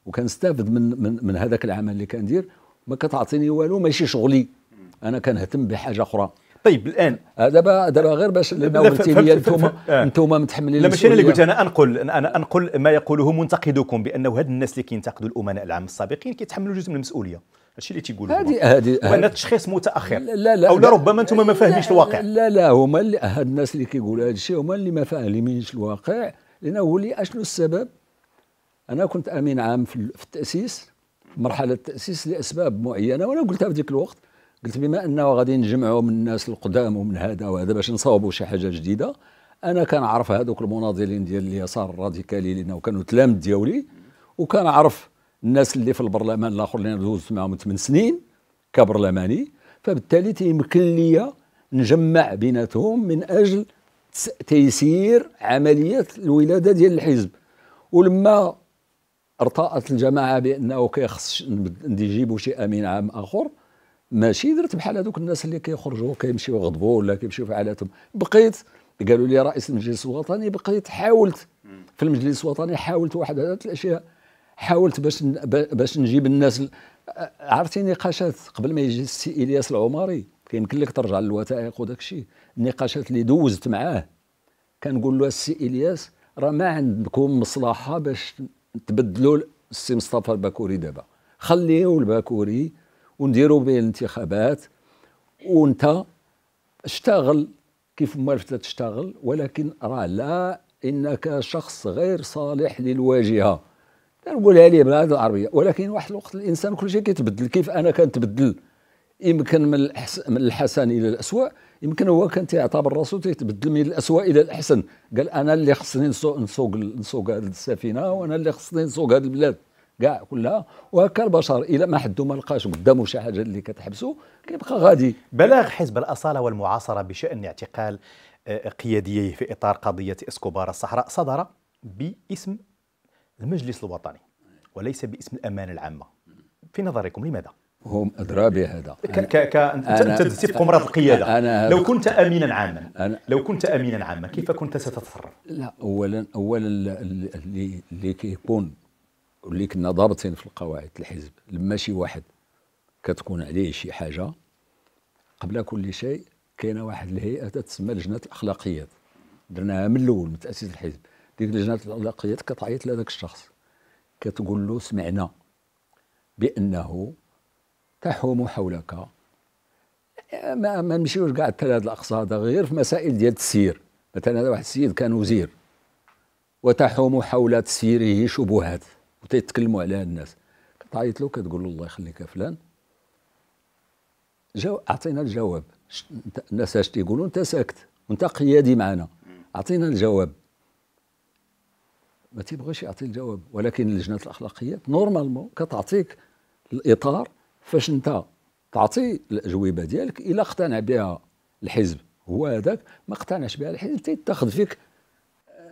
وكنستافد من من, من هذاك العمل اللي كندير ما كتعطيني والو ماشي شغلي انا كنهتم بحاجه اخرى طيب الان آه، دابا دابا غير باش لانه قلتي لي انتم آه. انتم متحملين لا ماشي انا اللي قلت انا انقل انا انقل ما يقوله منتقدكم بانه هاد الناس اللي كينتقدوا الامناء العام السابقين كيتحملوا جزء من المسؤوليه هادشي اللي تيقولوا هذه هذه وان التشخيص متاخر لا لا او لربما انتم ما فاهمينش الواقع لا لا هما اللي هاد الناس اللي كيقولوا هذا الشيء هما اللي ما فاهمينش الواقع لانه هو اللي اشنو السبب انا كنت امين عام في التاسيس مرحله التاسيس لاسباب معينه وانا قلتها في ذاك الوقت قلت بما انه غادي نجمعوا من الناس القدام ومن هذا وهذا باش نصاوبوا شي حاجه جديده انا كنعرف هذوك المناضلين ديال اليسار الراديكالي لانه كانوا تلامذ ديالي وكنعرف الناس اللي في البرلمان الاخر اللي انا دوزت معاهم 8 سنين كبرلماني فبالتالي تيمكن لي نجمع بيناتهم من اجل تيسير عمليه الولاده ديال الحزب ولما ارتأت الجماعه بانه كيخص نجيبوا شي امين عام اخر ماشي درت بحال هذوك الناس اللي كيخرجوا كيمشيو غضبوا ولا كيمشيو في حالاتهم بقيت قالوا لي رئيس المجلس الوطني بقيت حاولت في المجلس الوطني حاولت واحد هذه الاشياء حاولت باش باش نجيب الناس عرفتي نقاشات قبل ما يجي السي الياس العماري كيمكن لك ترجع للوثائق وداك الشيء النقاشات اللي دوزت معاه كنقول له السي الياس راه ما عندكم مصلحه باش تبدلوا السي مصطفى البكوري دابا خليه البكوري ونديروا به الانتخابات وانت اشتغل كيف ما عرفت تشتغل ولكن راه لا انك شخص غير صالح للواجهه كنقولها ليه باللغه العربيه ولكن واحد الوقت الانسان كل شيء كيتبدل كيف انا كنتبدل يمكن من من الحسن الى الاسوء يمكن هو كان تيعتبر راسو تيتبدل من الاسوء الى الاحسن قال انا اللي خصني نسوق نسوق نسوق هذه السفينه وانا اللي خصني نسوق هذه البلاد كاع كلها وهكا البشر الا ما حدو ما لقاش قدامه شي حاجه اللي كتحبسو كيبقى غادي بلاغ حزب الاصاله والمعاصره بشان اعتقال آه، قياديه في اطار قضيه اسكوبار الصحراء صدر باسم المجلس الوطني وليس باسم الامانه العامه في نظركم لماذا؟ هم ادرى بهذا ك ك ك انت تتفق مرض القياده أنا لو كنت امينا عاما أنا لو كنت امينا عاما كيف كنت ستتصرف؟ لا اولا اولا اللي اللي كيكون اللي كنا ضابطين في القواعد الحزب لما شي واحد كتكون عليه شي حاجه قبل كل شيء كاينه واحد الهيئه تسمى لجنه الاخلاقيات درناها من الاول من تاسيس الحزب ديك لجنه الاغلاقيات كتعيط لهذاك الشخص كتقول له سمعنا بانه تحوم حولك ما, ما نمشيوش كاع حتى لهذا الاقصى هذا غير في مسائل ديال التسيير مثلا هذا واحد السيد كان وزير وتحوم حول تسييره شبهات وتتكلموا عليها الناس كتعيط له كتقول له الله يخليك يا فلان جو اعطينا الجواب الناس اش تيقولوا انت ساكت وانت قيادي معنا اعطينا الجواب ما تيبغيش يعطي الجواب ولكن اللجنه الاخلاقيات نورمالمون كتعطيك الاطار فاش انت تعطي الاجوبه ديالك الا اقتنع بها الحزب هو هذاك ما اقتنعش بها الحزب تيتاخذ فيك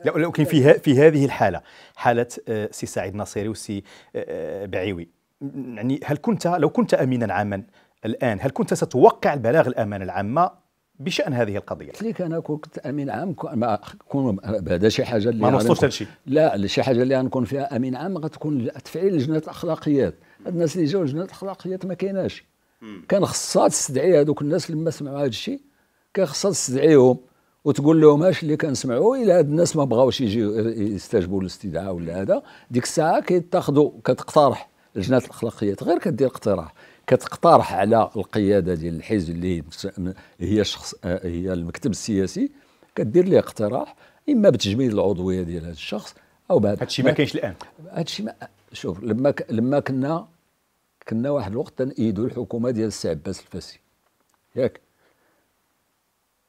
لا ولكن في في هذه الحاله حاله آه، سي سعيد ناصيري وسي آه، بعيوي يعني هل كنت لو كنت امينا عاما الان هل كنت ستوقع البلاغ الامانه العامه بشان هذه القضيه قلت لك انا كنت امين عام ما كون هذا شي حاجه اللي ما نوصلوش لشي لا شي حاجه اللي غنكون فيها امين عام غتكون تفعيل لجنه الاخلاقيات الناس اللي جاوا لجنه الاخلاقيات ما كايناش كان خصها تستدعي هذوك الناس لما سمعوا هذا الشيء كان خصها تستدعيهم وتقول لهم اش اللي كنسمعوا الا هاد الناس ما بغاوش يجيو يستجبوا للاستدعاء ولا هذا ديك الساعه كيتاخذوا كتقترح لجنه الاخلاقيات غير كدير اقتراح كتقترح على القياده ديال الحزب اللي هي شخص هي المكتب السياسي كدير ليه اقتراح اما بتجميد العضويه ديال هذا الشخص او بعد هادشي ما كاينش الان هادشي ما شوف لما ك... لما كنا كنا واحد الوقت تنأيدوا الحكومه ديال السي عباس الفاسي ياك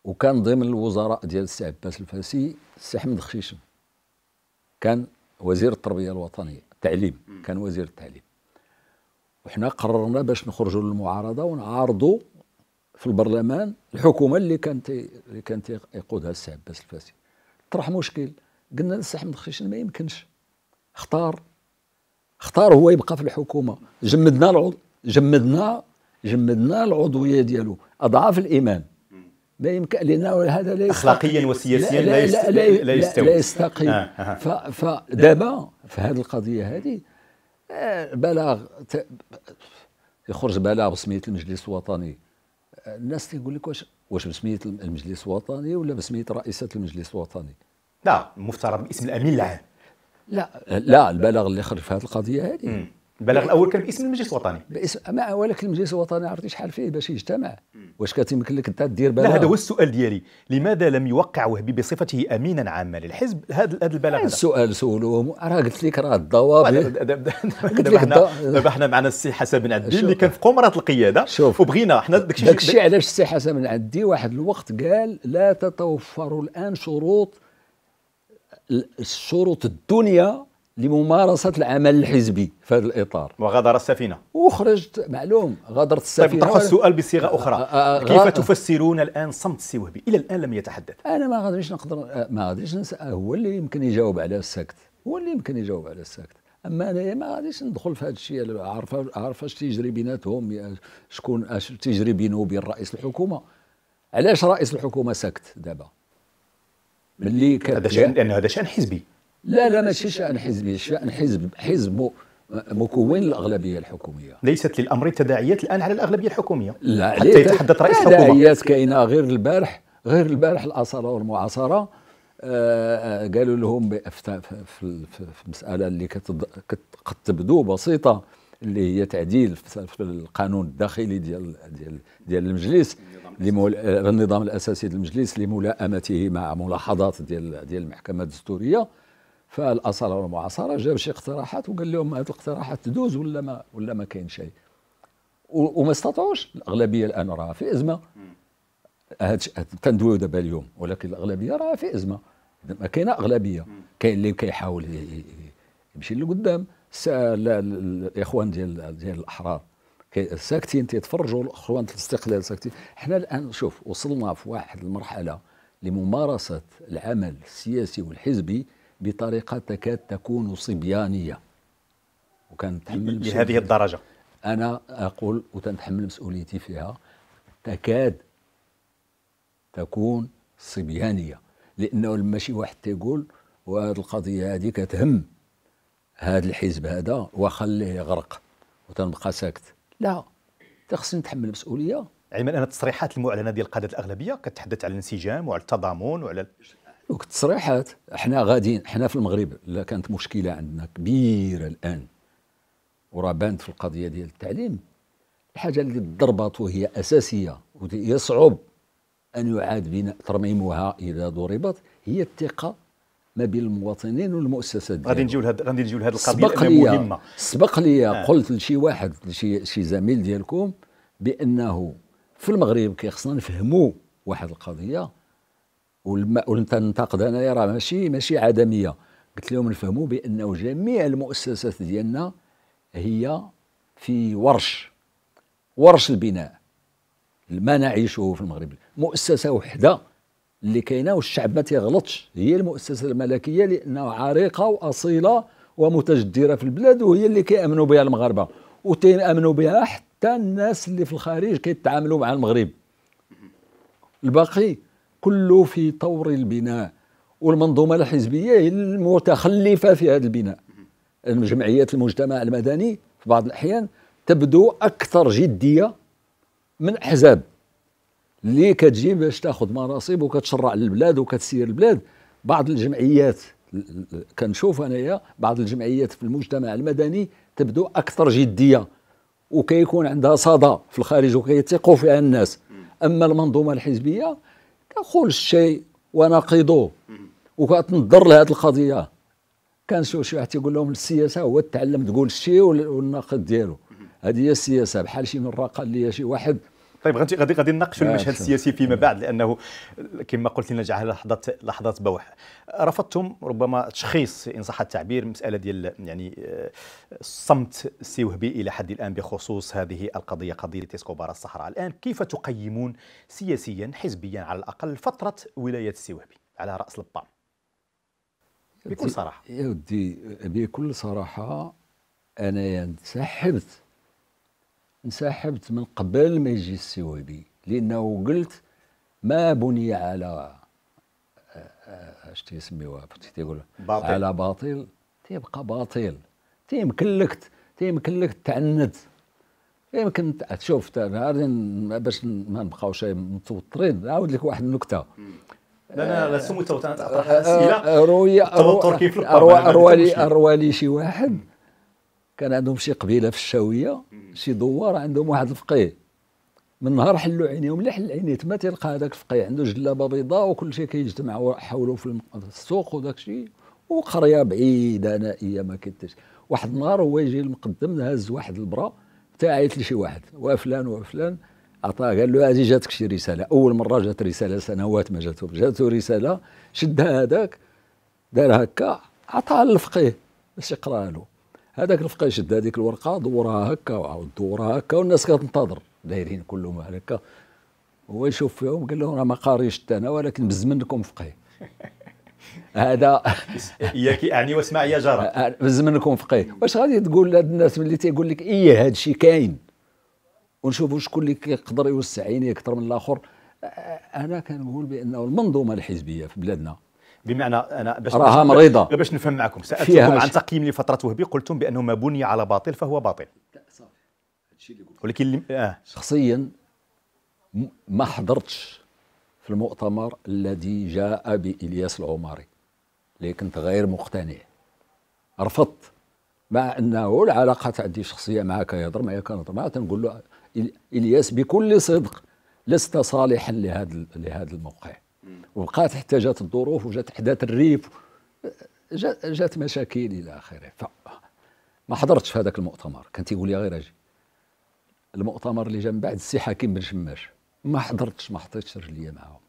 وكان ضمن الوزراء ديال السي عباس الفاسي السي احمد خشيشم كان وزير التربيه الوطنيه التعليم كان وزير التعليم وحنا قررنا باش نخرجوا للمعارضه ونعارضوا في البرلمان الحكومه اللي كانت اللي كانت يقودها السي عباس الفاسي طرح مشكل قلنا للسي احمد خشن ما يمكنش اختار اختار هو يبقى في الحكومه جمدنا العضو جمدنا جمدنا العضويه ديالو اضعاف الايمان ما يمكن لان هذا لا اخلاقيا وسياسيا لا لا, لا, لا, يستوي لا يستقيم آه، آه. فدابا في هذه القضيه هذه بلاغ يخرج بلاغ بسميه المجلس الوطني الناس تيقول لك واش واش بسميه المجلس الوطني ولا بسميه رئيسه المجلس الوطني لا مفترض باسم الامين العام لا لا البلاغ اللي خرج في هذه القضيه هذه البلاغ الاول كان باسم المجلس الوطني باسم ما ولكن المجلس الوطني عرفتي شحال فيه باش يجتمع واش كتمكن لك انت دير بلاغ لا هذا هو السؤال ديالي لماذا لم يوقع وهبي بصفته امينا عاما للحزب هذا هذا البلاغ هذا السؤال سولوه راه قلت لك راه الضوابط قلت لك دابا حنا معنا السي حسن بن عدي اللي كان في قمره القياده شوف وبغينا حنا داك الشيء علاش السي حسن بن عدي واحد الوقت قال لا تتوفر الان شروط الشروط الدنيا لممارسه العمل الحزبي في هذا الاطار وغادر السفينه وخرجت معلوم غادرت طيب، السفينه طيب السؤال بصيغه آه، اخرى آآ آه، آآ آه، كيف غ... تفسرون الان صمت السوهبي الى الان لم يتحدث انا ما غاديش نقدر ما غاديش نسأل هو اللي يمكن يجاوب على السكت هو اللي يمكن يجاوب على السكت اما انا ما غاديش ندخل في هذا الشيء عارفه عارفه اش تيجري بيناتهم شكون اش تيجري بينه وبين رئيس الحكومه علاش رئيس الحكومه ساكت دابا ملي هذا شان لانه هذا شان حزبي لا لا ماشي شأن حزبي شأن حزب حزب مكون الاغلبيه الحكوميه ليست للامر تداعيات الان على الاغلبيه الحكوميه لا حتى يتحدث رئيس الحكومه تداعيات كاينه غير البارح غير البارح الاصاله والمعاصره آه، آه، قالوا لهم في, في, في اللي قد تبدو بسيطه اللي هي تعديل في القانون الداخلي ديال ديال ديال المجلس النظام الاساسي للمجلس لملائمته مع ملاحظات ديال ديال المحكمه الدستوريه فالاصاله والمعاصره جاب شي اقتراحات وقال لهم هذه الاقتراحات تدوز ولا ما ولا ما كاين شيء وما استطاعوش الاغلبيه الان راه في ازمه تندويو دابا اليوم ولكن الاغلبيه راه في ازمه ما كاينه اغلبيه كاين اللي كيحاول يمشي للقدام الاخوان ديال ديال الاحرار ساكتين تيتفرجوا الاخوان الاستقلال ساكتين حنا الان شوف وصلنا في واحد المرحله لممارسه العمل السياسي والحزبي بطريقه تكاد تكون صبيانيه وكنتحمل بهذه الدرجه انا اقول وتنتحمل مسؤوليتي فيها تكاد تكون صبيانيه لانه لما شي واحد تيقول وهاد القضيه هذه كتهم هذا الحزب هذا وخليه يغرق وتنبقى ساكت لا خصني نتحمل المسؤوليه علما ان التصريحات المعلنه ديال قاده الاغلبيه كتحدث على الانسجام وعلى التضامن وعلى دوك التصريحات احنا غاديين احنا في المغرب لا كانت مشكله عندنا كبيره الان وراه بانت في القضيه ديال التعليم الحاجه اللي ضربت وهي اساسيه ويصعب ان يعاد بناء ترميمها اذا ضربت هي الثقه ما بين المواطنين والمؤسسات غادي نجيو لهاد غادي نجيو لهاد القضيه سبق لي مهمه سبق لي آه. قلت لشي واحد لشي شي زميل ديالكم بانه في المغرب كيخصنا نفهموا واحد القضيه والمنتقد انايا راه ماشي ماشي عدميه قلت لهم نفهموا بانه جميع المؤسسات ديالنا هي في ورش ورش البناء ما نعيشه في المغرب مؤسسه وحده اللي كاينه والشعب ما تيغلطش هي المؤسسه الملكيه لانها عريقه واصيله ومتجدره في البلاد وهي اللي كيامنوا بها المغاربه وتيامنوا بها حتى الناس اللي في الخارج كيتعاملوا مع المغرب الباقي كله في طور البناء والمنظومه الحزبيه هي المتخلفه في هذا البناء جمعيات المجتمع المدني في بعض الاحيان تبدو اكثر جديه من احزاب اللي كتجي باش تاخذ مناصب وكتشرع للبلاد وكتسير البلاد بعض الجمعيات كنشوف انايا بعض الجمعيات في المجتمع المدني تبدو اكثر جديه وكيكون عندها صدى في الخارج وكيثقوا فيها الناس اما المنظومه الحزبيه قول الشيء ونقيضه وكتنظر لهذه القضيه كان شو شي واحد تيقول لهم السياسه هو تعلم تقول الشيء والناقد ديالو هذه هي السياسه بحال شي مره قال لي شي واحد طيب غادي غادي غادي نناقشوا المشهد السياسي فيما بعد لانه كما قلت لنا جعل لحظه لحظه بوح رفضتم ربما تشخيص ان صح التعبير مساله ديال يعني الصمت آه، السي وهبي الى حد الان بخصوص هذه القضيه قضيه اسكوبار الصحراء الان كيف تقيمون سياسيا حزبيا على الاقل فتره ولايه السي وهبي على راس البام بكل صراحه يا ودي بكل صراحه انا انسحبت انسحبت من قبل ما يجي السويبي لانه قلت ما بني على آه، آه، اش تيسميوها تيقول باطل على باطل تيبقى باطل تيمكن لك تيمكن لك تعنت يمكن تشوف غادي باش ما نبقاوش متوترين نعاود لك واحد النكته انا لست متوتر انا اسئله التوتر كيف آه، الروالي شي واحد كان عندهم شي قبيله في الشاويه شي دوار عندهم واحد الفقيه من نهار حلوا عينيهم ملي حل عينيه تما تلقى هذاك الفقيه عنده جلابه بيضاء وكل شيء كيجتمع حوله في السوق وداك الشيء وقريه بعيده نائيه ما كنتش واحد النهار هو يجي المقدم هاز واحد البرا تاعيت لشي واحد وفلان وفلان عطاه قال له هذه جاتك شي رساله اول مره جات رساله سنوات ما جاتو جاتو رساله شدها هذاك دار هكا عطاها للفقيه باش يقراها له هذاك الفقيه شد هذيك الورقه دورها هكا وعاود دورها هكا والناس كتنتظر دايرين كلهم هكا هو يشوف فيهم قال لهم راه ما قاريش انا ولكن بزمنكم فقيه هذا اياك اعني واسمع يا جرى آه، آه، بزمنكم فقيه واش غادي تقول لهاد الناس ملي تيقول لك ايه هذا الشيء كاين ونشوفوا شكون اللي كيقدر يوسع عينيه اكثر من الاخر آه، انا كنقول بانه المنظومه الحزبيه في بلادنا بمعنى انا باش راها مريضه باش نفهم معكم سالتكم عن تقييم لفتره وهبي قلتم بانه ما بني على باطل فهو باطل ولكن آه. شخصيا ما حضرتش في المؤتمر الذي جاء بإلياس العماري اللي كنت غير مقتنع رفضت مع انه العلاقه عندي شخصيه معاه كيهضر معايا كنهضر معاه تنقول له الياس بكل صدق لست صالحا لهذا لهذا الموقع وبقات حتى جات الظروف وجات احداث الريف جات مشاكل الى اخره ف ما حضرتش في هذاك المؤتمر كان تيقول لي غير اجي المؤتمر اللي جا من بعد السي حكيم بن شماش ما حضرتش ما حطيتش رجليا معاهم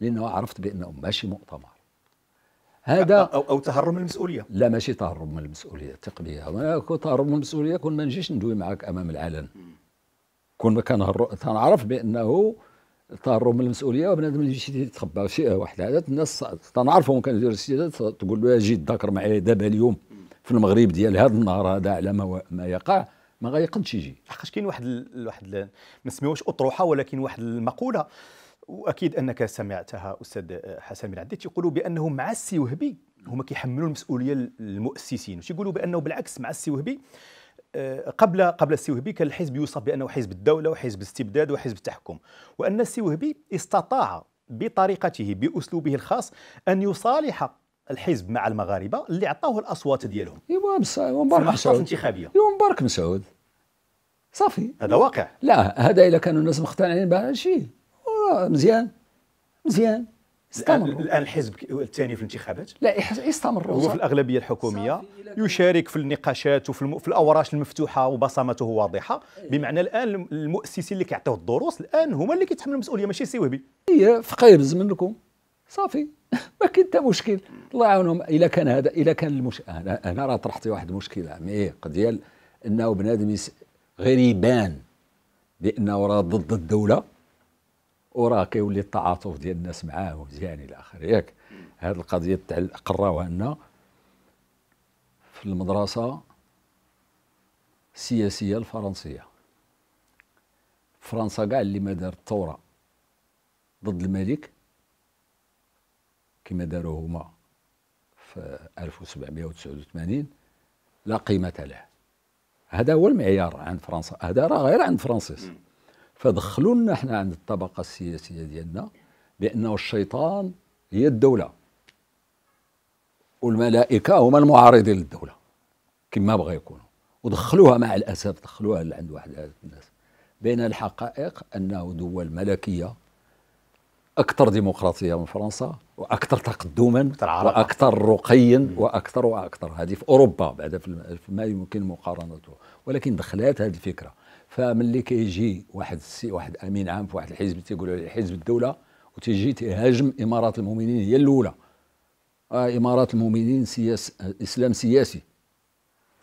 لانه عرفت بانه ماشي مؤتمر هذا او او تهرب من المسؤوليه لا ماشي تهرب من المسؤوليه ثق بيا انا كنت تهرب من المسؤوليه كون ما نجيش ندوي معك امام العلن كون ما كان تنعرف بانه التهرب من المسؤوليه وبنادم اللي يجي يتخبى شيء واحد عدد الناس تنعرفهم كان يدير السيدات تقول له اجي تذاكر معايا دابا اليوم في المغرب ديال هذا النهار هذا على ما, ما يقع ما غيقدش يجي لحقاش كاين واحد ال... واحد ال... ما نسميوهاش اطروحه ولكن واحد المقوله واكيد انك سمعتها استاذ حسن العدي تيقولوا بانه مع السي وهبي هما كيحملوا المسؤوليه للمؤسسين وتيقولوا بانه بالعكس مع السي وهبي آه، قبل قبل السي وهبي كان الحزب يوصف بانه حزب الدوله وحزب الاستبداد وحزب التحكم وان السي وهبي استطاع بطريقته باسلوبه الخاص ان يصالح الحزب مع المغاربه اللي عطاوه الاصوات ديالهم ايوا مبارك مسعود الانتخابيه ايوا مبارك مسعود صافي هذا واقع لا هذا الا كانوا الناس مقتنعين بهذا الشيء مزيان مزيان استمروا الان الحزب الثاني في الانتخابات لا يستمروا هو في الاغلبيه الحكوميه يشارك في النقاشات وفي الم... في الاوراش المفتوحه وبصمته واضحه إيه. بمعنى الان المؤسسين اللي كيعطيو الدروس الان هما اللي كيتحملوا المسؤوليه ماشي سي وهبي هي فقير منكم صافي ما كاين حتى مشكل الله يعاونهم الا كان هذا الا كان المش... انا انا راه طرحت واحد المشكله عميق إيه، ديال انه بنادم غير يبان بانه راه ضد الدوله وراه كيولي التعاطف ديال الناس معاه مزيان الى اخره ياك هاد القضيه تاع قراوها لنا في المدرسه السياسيه الفرنسيه فرنسا كاع اللي ما دار الثوره ضد الملك كما داروا هما في 1789 لا قيمه له هذا هو المعيار عند فرنسا هذا راه غير عند فرانسيس فدخلوا لنا احنا عند الطبقه السياسيه ديالنا بانه الشيطان هي الدوله والملائكه هما المعارضين للدوله كما بغى يكونوا ودخلوها مع الاسف دخلوها عند واحد الناس بين الحقائق انه دول ملكيه اكثر ديمقراطيه من فرنسا واكثر تقدما واكثر رقيا واكثر واكثر هذه في اوروبا بعد في ما يمكن مقارنته ولكن دخلات هذه الفكره فملي كيجي واحد السي واحد امين عام في واحد الحزب تيقولوا عليه حزب الدوله وتيجي تهاجم امارات المؤمنين هي الاولى آه امارات المؤمنين سياس آه، اسلام سياسي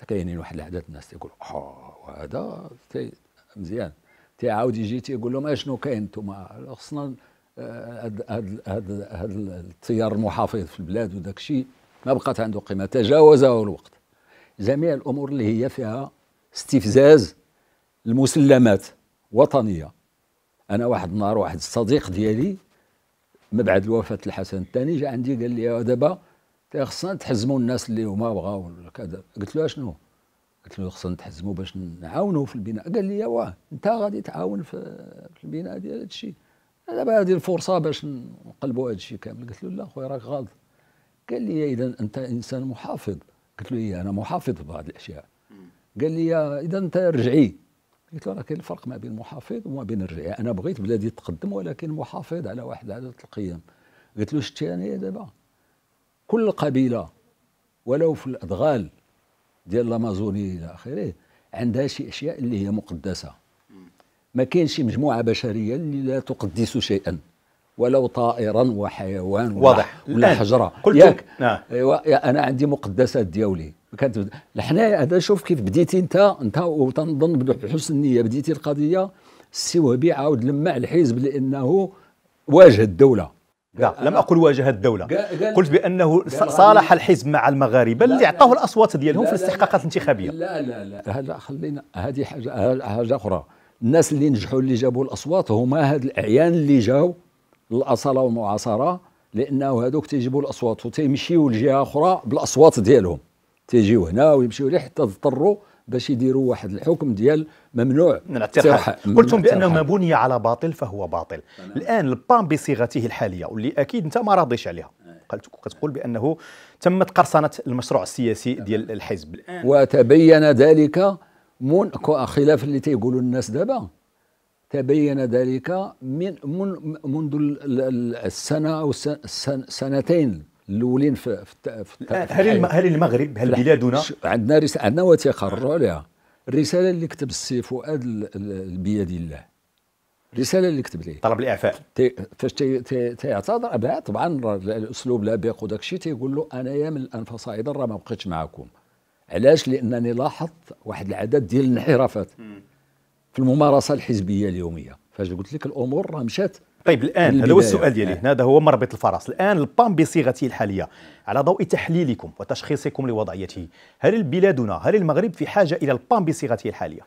كاينين واحد العدد الناس تيقولوا اه وهذا تي مزيان تيعاود يجي تيقول لهم اشنو كاين انتم خصنا هذا آه، هاد هاد هاد التيار المحافظ في البلاد وداك الشيء ما بقات عنده قيمه تجاوزه الوقت جميع الامور اللي هي فيها استفزاز المسلمات وطنيه انا واحد النهار واحد الصديق ديالي من بعد وفاه الحسن الثاني جا عندي قال لي أه، دابا خصنا تحزموا الناس اللي هما بغاو كذا قلت له اشنو قلت له خصنا نتحزموا باش نعاونوا في البناء قال لي واه انت غادي تعاون في, في البناء ديال هذا الشيء دابا هذه الفرصه باش نقلبوا هذا الشيء كامل قلت له لا خويا راك غلط قال لي اذا انت انسان محافظ قلت له ايه انا محافظ بهذه الاشياء قال لي اذا انت رجعي قلت له راه كاين الفرق ما بين محافظ وما بين الرعية انا بغيت بلادي تقدم ولكن محافظ على واحد عدد القيم قلت له شتي انا دابا كل قبيله ولو في الادغال ديال الامازوني الى اخره عندها شي اشياء اللي هي مقدسه ما كاين شي مجموعه بشريه اللي لا تقدس شيئا ولو طائرا وحيوان واضح ولا, حجره حجره ياك نعم. ايوا انا عندي مقدسات ديالي كانت لحنايا هذا شوف كيف بديتي انت انت وتنظن بحسن النيه بديتي القضيه السي وهبي عاود لمع الحزب لانه واجه الدوله لا لم اقل واجه الدوله قال قلت بانه صالح الحزب مع المغاربه اللي عطاه الاصوات ديالهم في الاستحقاقات الانتخابيه لا لا لا هذا خلينا هذه حاجه حاجه اخرى الناس اللي نجحوا اللي جابوا الاصوات هما هاد الاعيان اللي جاوا الاصاله والمعاصره لانه هذوك تيجيبوا الاصوات وتيمشيو لجهه اخرى بالاصوات ديالهم تيجيو هنا ويمشيو ليه حتى اضطروا باش يديروا واحد الحكم ديال ممنوع من الترحال قلتم بانه ما بني على باطل فهو باطل أنا. الان البام بصيغته الحاليه واللي اكيد انت ما راضيش عليها قلت كتقول بانه تمت قرصنه المشروع السياسي ديال الحزب الان وتبين ذلك من خلاف اللي تيقولوا الناس دابا تبين ذلك من, من منذ السنه او السنتين الاولين في, في, في هل هل المغرب هل بلادنا عندنا رساله عندنا وثيقه نرجعوا عليها الرساله اللي كتب السي فؤاد بيد الله الرساله اللي كتب ليه طلب الاعفاء فاش تيعتذر بها طبعا الاسلوب لبق وداك الشيء تيقول له انايا من الان فصاعدا راه ما بقيتش معكم علاش لانني لاحظت واحد العدد ديال الانحرافات في الممارسه الحزبيه اليوميه فاش قلت لك الامور راه مشات طيب الان هذا هو السؤال ديالي هنا آه. هذا هو مربط الفرس الان البام بصيغته الحاليه على ضوء تحليلكم وتشخيصكم لوضعيته هل بلادنا هل المغرب في حاجه الى البام بصيغته الحاليه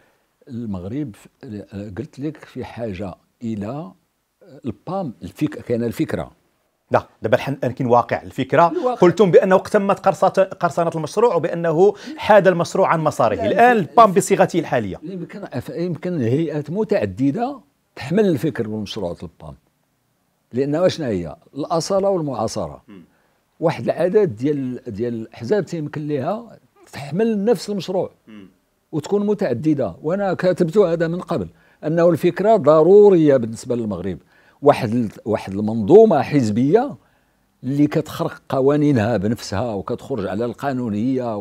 المغرب قلت لك في حاجه الى البام الفك... كان الفكره لا دابا الان كاين واقع الفكره الواقع. قلتم بانه اقتمت قرصنه قرصنه المشروع وبانه حاد المشروع عن مساره الان البام بصيغته الحاليه يمكن يمكن هيئات متعدده تحمل الفكر والمشروع البام لانه شنو هي الاصاله والمعاصره واحد العدد ديال ديال الاحزاب تيمكن ليها تحمل نفس المشروع وتكون متعدده وانا كتبت هذا من قبل انه الفكره ضروريه بالنسبه للمغرب واحد واحد المنظومه حزبيه اللي كتخرق قوانينها بنفسها وكتخرج على القانونيه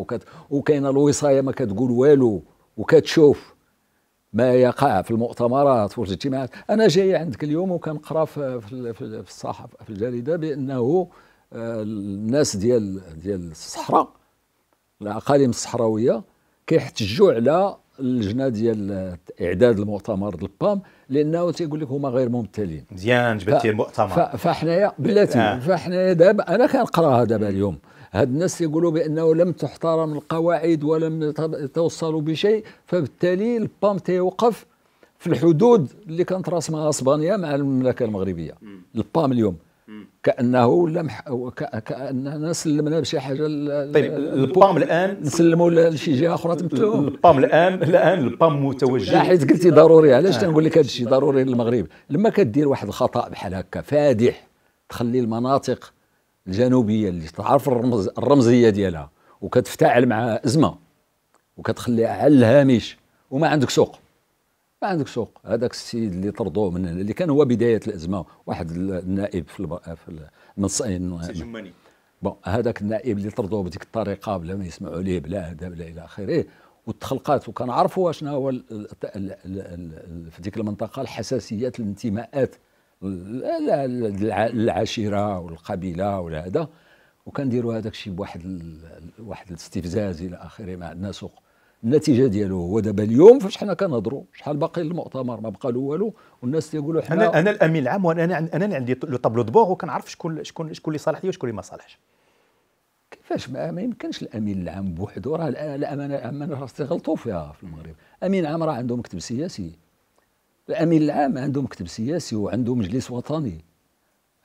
وكاينه الوصايه ما كتقول والو وكتشوف ما يقع في المؤتمرات وفي الاجتماعات انا جاي عندك اليوم وكنقرا في في الصحف في الجريده بانه آه، الناس ديال ديال الصحراء الاقاليم الصحراويه كيحتجوا على اللجنه ديال اعداد المؤتمر البام لانه تيقول لك هما غير ممثلين مزيان جبتي المؤتمر فحنايا بلاتي آه. فحنايا دابا انا كنقراها دابا اليوم هاد الناس يقولوا بانه لم تحترم القواعد ولم يتوصلوا بشيء فبالتالي البام تيوقف في الحدود اللي كانت راسمها اسبانيا مع المملكه المغربيه البام اليوم كانه لمح كاننا سلمنا بشي حاجه طيب البام الان نسلموا لشي جهه اخرى تمثلهم البام الان الان البام متوجه لا حيت قلتي ضروري علاش آه. تنقول لك هذا الشيء ضروري للمغرب لما كدير واحد الخطا بحال هكا فادح تخلي المناطق الجنوبيه اللي تعرف الرمز الرمزيه ديالها وكتفتعل مع ازمه وكتخليها على الهامش وما عندك سوق ما عندك سوق هذاك السيد اللي طردوه من اللي كان هو بدايه الازمه واحد النائب في, الب... في المنصين جماني بون هذاك النائب اللي طردوه بديك الطريقه بلا ما يسمعوا ليه بلا هذا بلا الى اخره وتخلقات وكنعرفوا شنو هو في ديك المنطقه الحساسيات الانتماءات العشيره والقبيله ولا هذا وكنديروا هذاك الشيء بواحد واحد الاستفزاز الى اخره ما عندنا سوق النتيجه ديالو هو دابا اليوم فاش حنا كنهضروا شحال باقي المؤتمر ما بقى له والو والناس تيقولوا حنا انا الامين العام وانا انا انا عندي لو طابلو دبور وكنعرف شكون شكون شكون اللي صالح لي وشكون اللي ما صالحش كيفاش ما, يمكنش الامين العام بوحدو راه الامانه الامانه راه تيغلطوا فيها في المغرب امين عام راه عنده مكتب سياسي الامين العام عنده مكتب سياسي وعنده مجلس وطني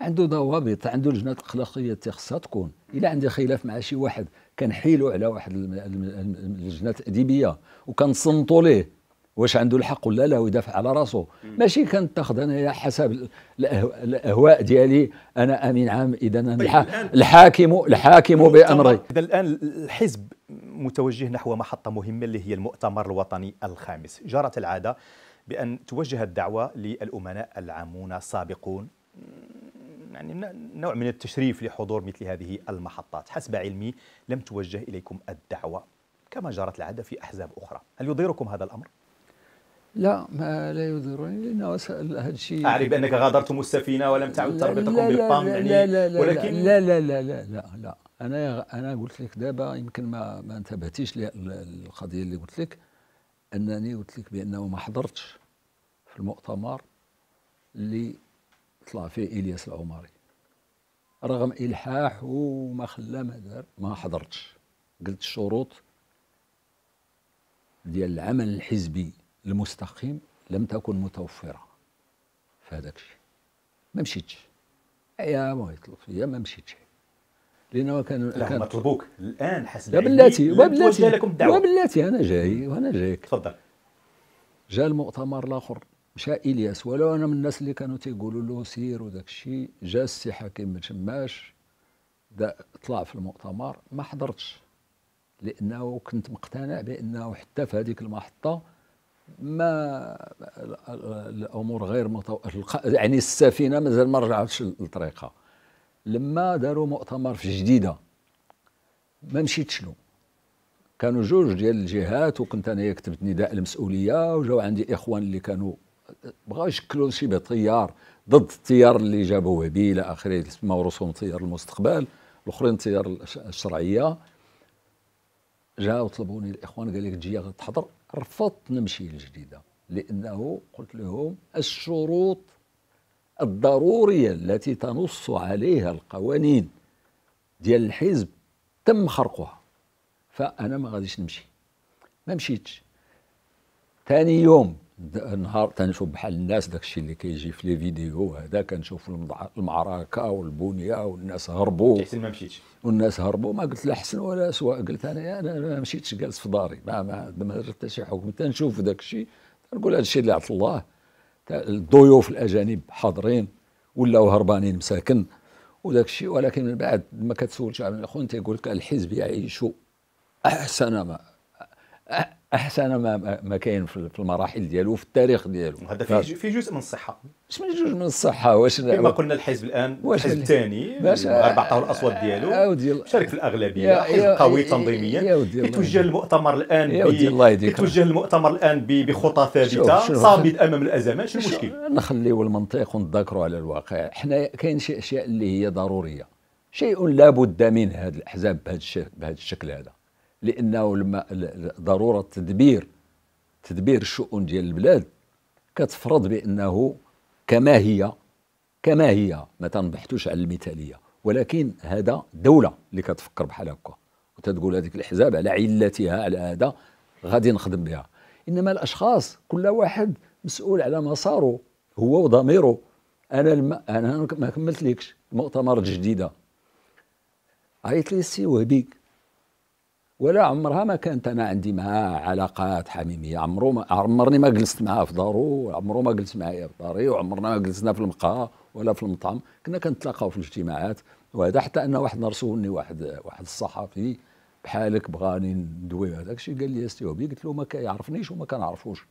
عنده ضوابط عنده لجنه اخلاقيه تخصها تكون الا عندي خلاف مع شي واحد كنحيلو على واحد اللجنه التاديبيه وكنصنتو ليه واش عنده الحق ولا لا ويدافع على راسه ماشي كنتاخذ انايا حسب الاهواء ديالي انا امين عام اذا انا طيب، الحاكم الحاكم طيب، طيب، بامري اذا الان الحزب متوجه نحو محطه مهمه اللي هي المؤتمر الوطني الخامس جرت العاده بأن توجه الدعوة للأمناء العامون السابقون يعني نوع من التشريف لحضور مثل هذه المحطات حسب علمي لم توجه إليكم الدعوة كما جرت العادة في أحزاب أخرى هل يضيركم هذا الأمر؟ لا ما لا يضرني لان هذا الشيء اعرف بانك غادرتم السفينه ولم تعد تربطكم بالبام يعني لا لا لا ولكن لا لا لا لا لا, لا. انا انا قلت لك دابا يمكن ما ما انتبهتيش للقضيه اللي قلت لك انني قلت لك بانه ما حضرتش في المؤتمر اللي طلع فيه الياس العمري رغم الحاحه وما خلى ما دار ما حضرتش قلت الشروط ديال العمل الحزبي المستقيم لم تكن متوفره في هذاك الشيء ما مشيتش ايا ما يطلب فيا ما مشيتش لانه كان لا كان طلبوك الان حسب لا بلاتي وباللاتي لكم الدعوه وباللاتي انا جاي وانا جايك تفضل جاء المؤتمر الاخر مشى الياس ولو انا من الناس اللي كانوا تيقولوا له سير وداك الشيء جا السي حكيم بن شماش طلع في المؤتمر ما حضرتش لانه كنت مقتنع بانه حتى في هذيك المحطه ما الامور غير مطو... يعني السفينه مازال ما رجعتش للطريقه لما داروا مؤتمر في جديده ما مشيتش له كانوا جوج ديال الجهات وكنت انايا كتبت نداء المسؤوليه وجاو عندي اخوان اللي كانوا بغاو يشكلوا شي تيار ضد التيار اللي جابوه به الى اخره تسمى رسوم تيار المستقبل الاخرين تيار الشرعيه جاو طلبوني الاخوان قال لك تجي تحضر رفضت نمشي للجديده لانه قلت لهم الشروط الضرورية التي تنص عليها القوانين ديال الحزب تم خرقها فأنا ما غاديش نمشي ما مشيتش ثاني يوم نهار تنشوف بحال الناس داكشي اللي كيجي في لي فيديو هذا كنشوف المعركه والبنيه والناس هربوا إيه، حسن ما مشيتش والناس هربوا ما قلت لا حسن ولا سواء قلت انا انا ما مشيتش جالس في داري ما ما درت حتى شي حكم تنشوف داكشي تنقول هذا الشيء اللي عطى الله الضيوف الاجانب حاضرين ولاو هربانين مساكن وداك الشيء ولكن من بعد ما كتسول شعب الاخوان تيقول لك الحزب يعيش احسن ما احسن ما ما كاين في المراحل ديالو وفي التاريخ ديالو هذا في ف... في جزء من الصحه اش من جزء من الصحه واش كما قلنا الحزب الان واش الحزب الثاني عطاه الاصوات آه، ديالو شارك في الاغلبيه حزب قوي تنظيميا يتوجه المؤتمر الان يتوجه المؤتمر الان بخطى ثابته صامد امام الازمات شنو المشكل؟ نخليو المنطق ونذكروا على الواقع حنا كاين شي اشياء اللي هي ضروريه شيء لا بد منه هذه الاحزاب بهذا الشكل هذا لانه لما ضروره تدبير تدبير الشؤون ديال البلاد كتفرض بانه كما هي كما هي ما تنبحتوش على المثاليه ولكن هذا دوله اللي كتفكر بحال هكا وتتقول هذيك الاحزاب على علتها على هذا غادي نخدم بها انما الاشخاص كل واحد مسؤول على مساره هو وضميره انا الم... انا ما كملت ليكش المؤتمرات الجديده عيط لي السي وهبيك ولا عمرها ما كانت انا عندي معها علاقات حميميه عمرو ما عمرني ما جلست معها في دارو عمرو ما جلس معايا في داري وعمرنا ما جلسنا في المقهى ولا في المطعم كنا كنتلاقاو في الاجتماعات وهذا حتى ان واحد النهار سولني واحد واحد الصحفي بحالك بغاني ندوي هذاك الشيء قال لي استي وبي قلت له ما كيعرفنيش وما كنعرفوش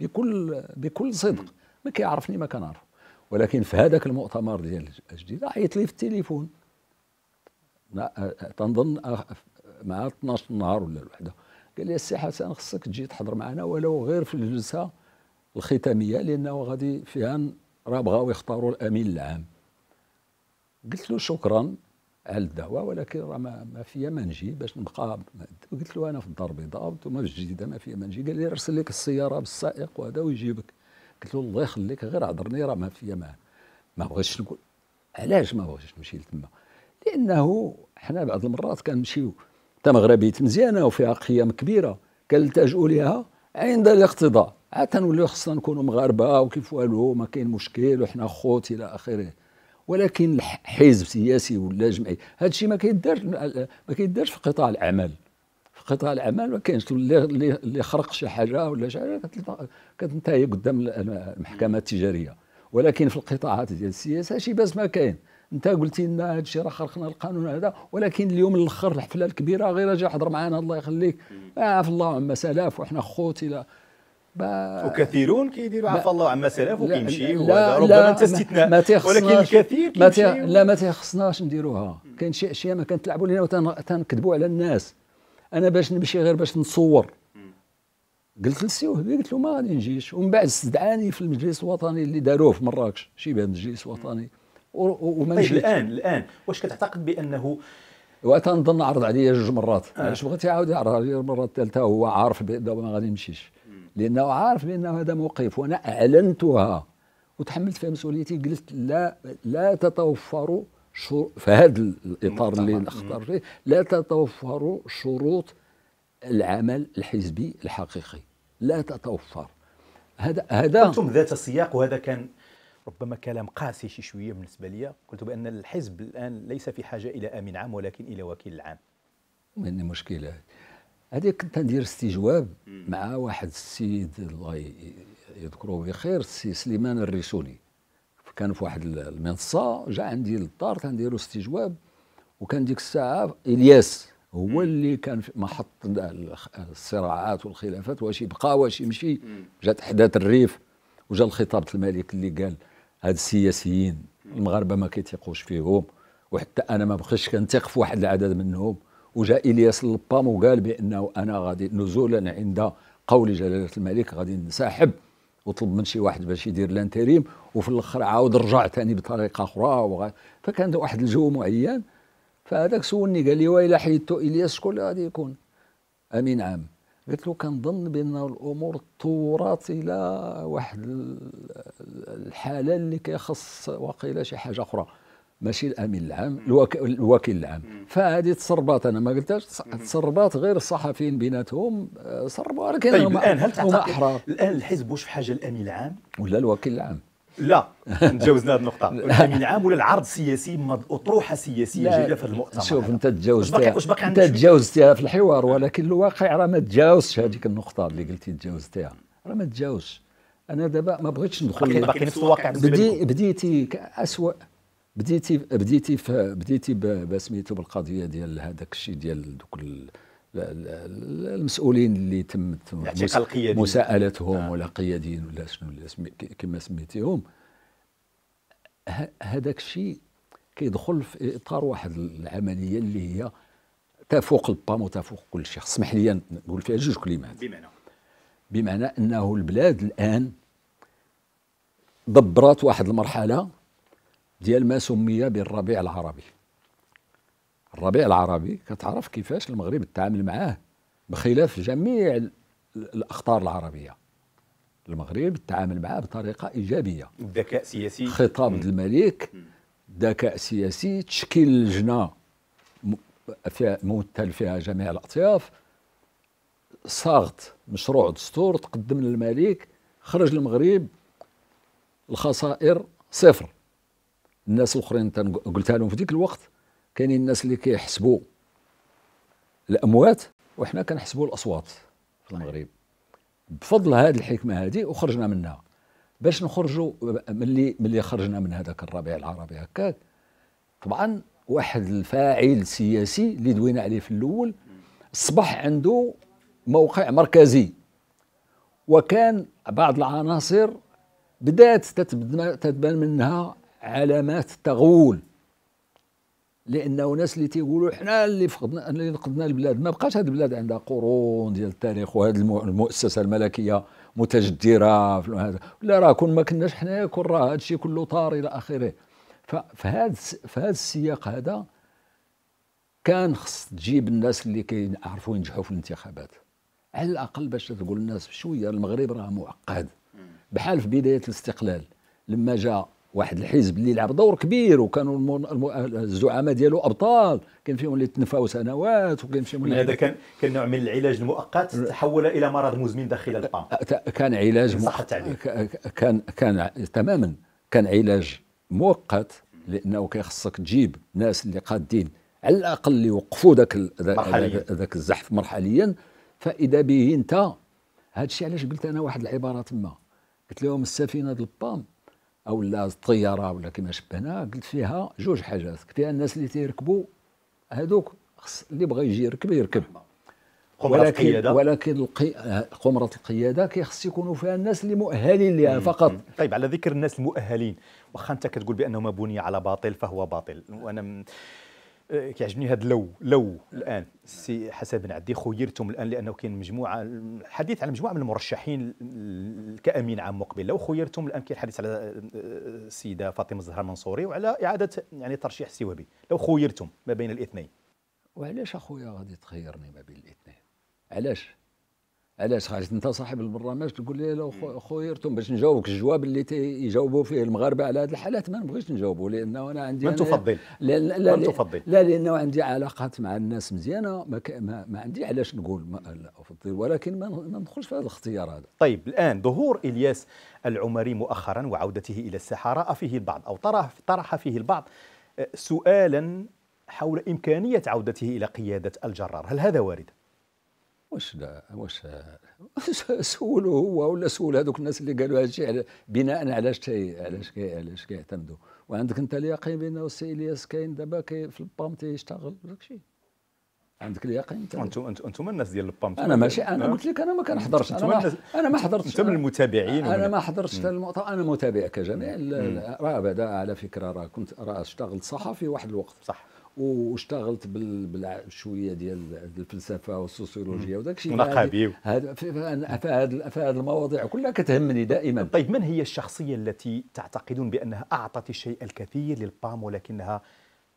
بكل بكل صدق ما كيعرفني ما كنعرف ولكن في هذاك المؤتمر ديال الجديد عيط لي في التليفون تنظن مع 12 نهار ولا الوحده قال لي السي حسن خصك تجي تحضر معنا ولو غير في الجلسه الختاميه لانه غادي فيها راه بغاو يختاروا الامين العام قلت له شكرا على الدعوه ولكن راه ما, فيا ما نجي باش نبقى قلت له انا في الدار البيضاء وانتم في الجديده ما فيا ما نجي قال لي ارسل لك السياره بالسائق وهذا ويجيبك قلت له الله يخليك غير عذرني راه ما فيا ما ما بغيتش نقول علاش ما بغيتش نمشي لتما لانه حنا بعض المرات كنمشيو حتى مغربيه مزيانه وفيها قيم كبيره كنلتجؤوا لها عند الاقتضاء عاد تنوليو خصنا نكونوا مغاربه وكيف والو ما كاين مشكل وحنا خوت الى اخره ولكن حزب سياسي ولا جمعي هذا الشيء ما كيدارش ما كيدارش في قطاع العمل في قطاع العمل ما كاينش اللي خرق شي حاجه ولا شي حاجه كتنتهي قدام المحكمه التجاريه ولكن في القطاعات ديال السياسه شي باس ما كاين انت قلتي لنا هذا الشيء راه خرقنا القانون هذا ولكن اليوم الاخر الحفله الكبيره غير جا حضر معنا الله يخليك عاف الله عما سلاف وحنا خوت الى وكثيرون كيديروا عفى الله عما سلاف وكيمشي ربما انت استثناء ولكن الكثير ما لا ما تيخصناش نديروها كاين شي اشياء ما كنتلعبوا لنا وتنكذبوا على الناس انا باش نمشي غير باش نصور قلت وهبي قلت له ما غادي نجيش ومن بعد استدعاني في المجلس الوطني اللي داروه في مراكش شبه مجلس وطني وما طيب الان الان واش كتعتقد بانه وتنظن نظن عرض عليا جوج مرات آه. علاش آه. بغيت يعاود يعرض عليا المره الثالثه هو عارف بانه ما غادي نمشيش لانه عارف بانه هذا موقف وانا اعلنتها وتحملت فيها مسؤوليتي قلت لا لا تتوفر في هذا الاطار اللي نختار فيه لا تتوفر شروط العمل الحزبي الحقيقي لا تتوفر هذا هذا انتم ذات سياق وهذا كان ربما كلام قاسي شي شويه بالنسبه لي قلت بان الحزب الان ليس في حاجه الى امين عام ولكن الى وكيل عام من المشكله هذه كنت ندير استجواب مع واحد السيد الله يذكره بخير السي سليمان الريسولي كان في واحد المنصه جا عندي للدار تنديروا استجواب وكان ديك الساعه الياس هو اللي كان في محط الصراعات والخلافات واش يبقى واش يمشي جات احداث الريف وجا الخطاب الملك اللي قال هاد السياسيين المغاربه ما كيتيقوش فيهم وحتى انا ما بقيتش كنتيق في واحد العدد منهم وجاء الياس اللبام وقال بانه انا غادي نزولا عند قول جلاله الملك غادي ننسحب وطلب من شي واحد باش يدير لانتريم وفي الاخر عاود رجع ثاني بطريقه اخرى فكان واحد الجو معين فهذاك سولني قال لي وإلا حيدتو الياس شكون اللي غادي يكون امين عام قلت له كنظن بانه الامور تطورت الى واحد الحاله اللي كيخص واقيلا شي حاجه اخرى ماشي الامين العام الوكيل العام فهذه تسربات انا ما قلتهاش تسربات غير الصحفيين بيناتهم آه، سربوا ولكن طيب الان هل تعتقد الان الحزب واش في حاجه الامين العام ولا الوكيل العام لا تجاوزنا هذه النقطة من عام ولا العرض السياسي أطروحة سياسية جاية في المؤتمر شوف أنت تجاوزتها أنت تجاوزتها في الحوار ولكن الواقع راه ما تجاوزش هذيك النقطة اللي قلتي تجاوزتها راه ما تجاوزش أنا دابا ما بغيتش ندخل باقي نفس الواقع بدي بديتي أسوأ بديتي بديتي بديتي بسميتو بالقضية ديال هذاك الشيء ديال دوك المسؤولين اللي تمت يعني مساءلتهم آه. ولا قياديين ولا شنو كما سميتيهم هذاك الشيء كيدخل في اطار واحد العمليه اللي هي تفوق البام وتفوق كل شيء اسمح لي نقول فيها جوج كلمات بمعنى بمعنى انه البلاد الان دبرات واحد المرحله ديال ما سمي بالربيع العربي الربيع العربي كتعرف كيفاش المغرب تعامل معاه بخلاف جميع الاخطار العربيه المغرب تعامل معاه بطريقه ايجابيه ذكاء سياسي خطاب الملك ذكاء سياسي تشكيل لجنه ممثل فيها جميع الاطياف صاغت مشروع دستور تقدم للملك خرج المغرب الخسائر صفر الناس الاخرين قلتها لهم في ذيك الوقت كاينين الناس اللي كيحسبوا الاموات وحنا كنحسبوا الاصوات في المغرب بفضل هذه الحكمه هذه وخرجنا منها باش نخرجوا ملي ملي خرجنا من هذاك الربيع العربي هكاك طبعا واحد الفاعل سياسي اللي دوينا عليه في الاول اصبح عنده موقع مركزي وكان بعض العناصر بدات تتبان منها علامات التغول لانه ناس اللي تيقولوا حنا اللي فقدنا اللي نقدنا البلاد ما بقاش هذه البلاد عندها قرون ديال التاريخ وهذه المؤسسه الملكيه متجدره لا راه كون ما كناش حنا كون راه هذا الشيء كله طار الى اخره فهاد في هذا السياق هذا كان خص تجيب الناس اللي كيعرفوا ينجحوا في الانتخابات على الاقل باش تقول الناس شويه المغرب راه معقد بحال في بدايه الاستقلال لما جاء واحد الحزب اللي لعب دور كبير وكانوا الزعماء ديالو ابطال كان فيهم اللي تنفاو سنوات وكان فيهم اللي هذا كان كان نوع من العلاج المؤقت تحول الى مرض مزمن داخل البام كان علاج مؤقت صح التعبير كان كان تماما كان علاج مؤقت لانه كيخصك تجيب ناس اللي قادين على الاقل اللي وقفوا ذاك ذاك الزحف مرحليا فاذا به انت هذا الشيء علاش قلت انا واحد العباره تما قلت لهم السفينه ديال البام او لا الطياره ولا كما شبهنا قلت فيها جوج حاجات قلت فيها الناس اللي تيركبوا هذوك خص اللي بغى يجي يركب يركب قمرة ولكن القيادة ولكن القي... قمرة القيادة كيخص يكونوا فيها الناس اللي مؤهلين لها فقط طيب على ذكر الناس المؤهلين واخا انت كتقول بانه ما بني على باطل فهو باطل وانا كيعجبني هذا لو لو الان سي حسن بن عدي خيرتم الان لانه كاين مجموعه الحديث على مجموعه من المرشحين كامين عام مقبل لو خيرتم الان كاين الحديث على السيده آه، فاطمه الزهراء المنصوري وعلى اعاده يعني ترشيح سوابي لو خيرتم ما بين الاثنين وعلاش اخويا غادي تخيرني ما بين الاثنين علاش علاش خرجت انت صاحب البرنامج تقول لي لو خيرتم باش نجاوبك الجواب اللي يجاوبوا فيه المغاربه على هذه الحالات ما نبغيش نجاوبوا لانه انا عندي من تفضل لا لا من تفضل لا لانه عندي علاقات مع الناس مزيانه ما, ما, ما عندي علاش نقول ما افضل ولكن ما ندخلش في هذا الاختيار هذا طيب الان ظهور الياس العمري مؤخرا وعودته الى الساحه راى فيه البعض او طرح طرح فيه البعض آه، سؤالا حول امكانيه عودته الى قياده الجرار هل هذا وارد واش لا واش سولوا هو ولا سول هذوك الناس اللي قالوا هذا الشيء بناء على تي على كي على اش كيعتمدوا وعندك انت اليقين بانه السي الياس كاين دابا كي في البام تيشتغل داك الشيء عندك اليقين انتم انتم الناس ديال البام انا ماشي انا قلت لك انا ما كنحضرش انا, انا ما حضرتش انت من المتابعين انا ما حضرتش المؤتمر انا متابع كجميع راه بعدا على فكره راه كنت راه اشتغلت صحفي واحد الوقت صح واشتغلت بالشويه ديال الفلسفه والسوسيولوجيا وداك الشيء ونقابي فهذه المواضيع كلها كتهمني دائما طيب من هي الشخصيه التي تعتقدون بانها اعطت الشيء الكثير للبام ولكنها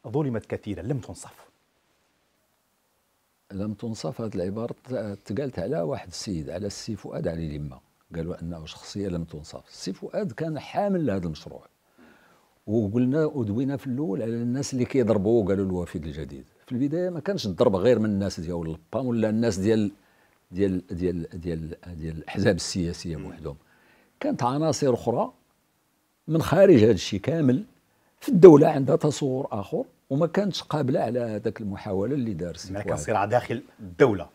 ظلمت كثيرا لم تنصف لم تنصف هذه العبارة تقالت على واحد السيد على السي فؤاد علي السي فواد علي لما قالوا أنه شخصية لم تنصف السي فؤاد كان حامل لهذا المشروع وقلنا ودوينا في الاول على الناس اللي كيضربوا قالوا الوافد الجديد في البدايه ما كانش الضرب غير من الناس ديال البام ولا الناس ديال ديال ديال ديال ديال الاحزاب السياسيه بوحدهم كانت عناصر اخرى من خارج هذا الشيء كامل في الدوله عندها تصور اخر وما كانتش قابله على هذاك المحاوله اللي دار السي كان صراع داخل الدوله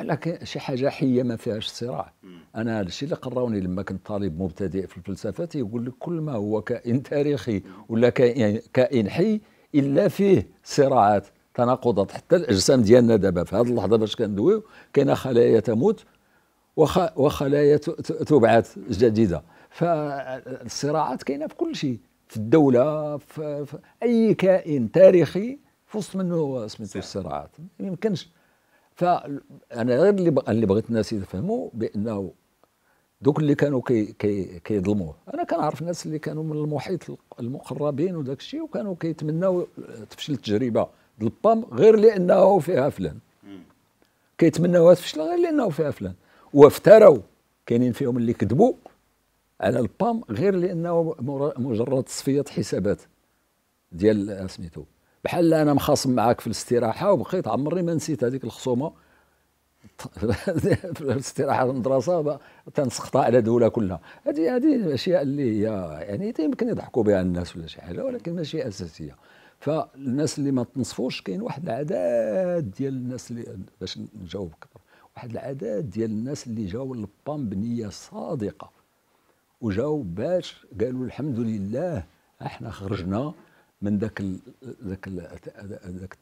لكن شي حاجه حيه ما فيهاش صراع انا هذا الشيء اللي قراوني لما كنت طالب مبتدئ في الفلسفه تيقول لك كل ما هو كائن تاريخي ولا كائن كائن حي الا فيه صراعات تناقضات حتى الاجسام ديالنا دابا في هذه اللحظه باش كندويو كاينه خلايا تموت وخلايا تبعث جديده فالصراعات كاينه في كل شيء في الدوله في, في اي كائن تاريخي في وسط منه سميتو الصراعات ما يمكنش فانا غير اللي بغ... اللي بغيت الناس يفهموا بانه دوك اللي كانوا كي كي كيظلموه انا كنعرف الناس اللي كانوا من المحيط المقربين وداك الشيء وكانوا كيتمناو تفشل التجربه البام غير لانه فيها فلان كيتمناوها تفشل غير لانه فيها فلان وافتروا كاينين فيهم اللي كذبوا على البام غير لانه مجرد تصفيه حسابات ديال سميتو بحال انا مخاصم معاك في الاستراحه وبقيت عمري ما نسيت هذيك الخصومه في الاستراحه في المدرسه تنسقطها على دوله كلها هذه هذه الاشياء اللي هي يعني يمكن يضحكوا بها الناس ولا شي حاجه ولكن ماشي اساسيه فالناس اللي ما تنصفوش كاين واحد العداد ديال الناس اللي باش نجاوب اكثر واحد العداد ديال الناس اللي جاوا للبام بنيه صادقه وجاو باش قالوا الحمد لله احنا خرجنا من ذاك ذاك ذاك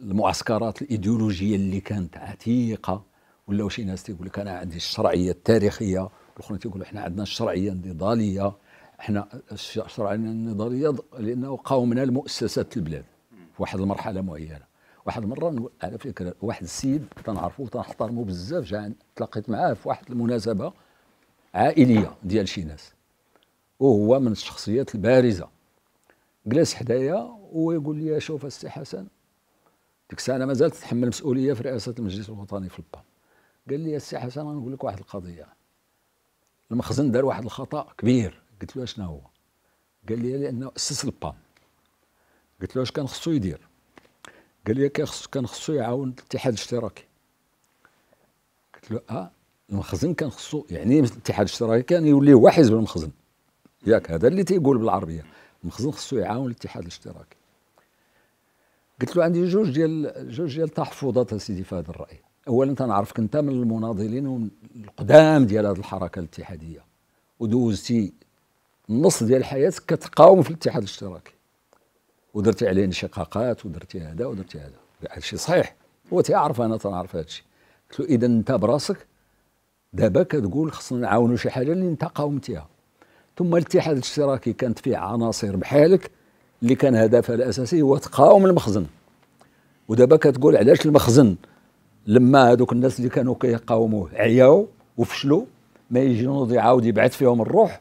المعسكرات الايديولوجيه اللي كانت عتيقه ولاو شي ناس تيقول لك انا عندي الشرعيه التاريخيه الاخرين تيقولوا احنا عندنا الشرعيه النضاليه احنا الشرعيه النضاليه لانه قاومنا المؤسسات البلاد في واحد المرحله معينه واحد المره على فكره واحد السيد تنعرفه وتنحترمه بزاف جا تلاقيت معاه في واحد المناسبه عائليه ديال شي ناس وهو من الشخصيات البارزه جلس حدايا ويقول لي شوف السي حسن ديك الساعه انا مازال تتحمل مسؤوليه في رئاسه المجلس الوطني في البان قال لي السي حسن غنقول لك واحد القضيه المخزن دار واحد الخطا كبير قلت له شنو هو قال لي لانه اسس البان قلت له اش كان خصو يدير قال لي كان خصو يعاون الاتحاد الاشتراكي قلت له اه المخزن كان خصو يعني الاتحاد الاشتراكي كان يولي هو حزب المخزن ياك هذا اللي تيقول بالعربيه المخزن خصو يعاون الاتحاد الاشتراكي قلت له عندي جوج ديال جوج ديال التحفظات اسيدي في هذا الراي اولا تنعرفك انت من المناضلين القدام ديال هذه الحركه الاتحاديه ودوزتي النص ديال حياتك كتقاوم في الاتحاد الاشتراكي ودرتي عليه انشقاقات ودرتي هذا ودرتي هذا هادشي يعني صحيح هو تيعرف انا تنعرف هذا الشيء قلت له اذا انت براسك دابا كتقول خصنا نعاونوا شي حاجه اللي انت قاومتيها ثم الاتحاد الاشتراكي كانت فيه عناصر بحالك اللي كان هدفها الاساسي هو تقاوم المخزن ودابا كتقول علاش المخزن لما هذوك الناس اللي كانوا كيقاوموه عياو وفشلوا ما يجي نوض يعاود يبعث فيهم الروح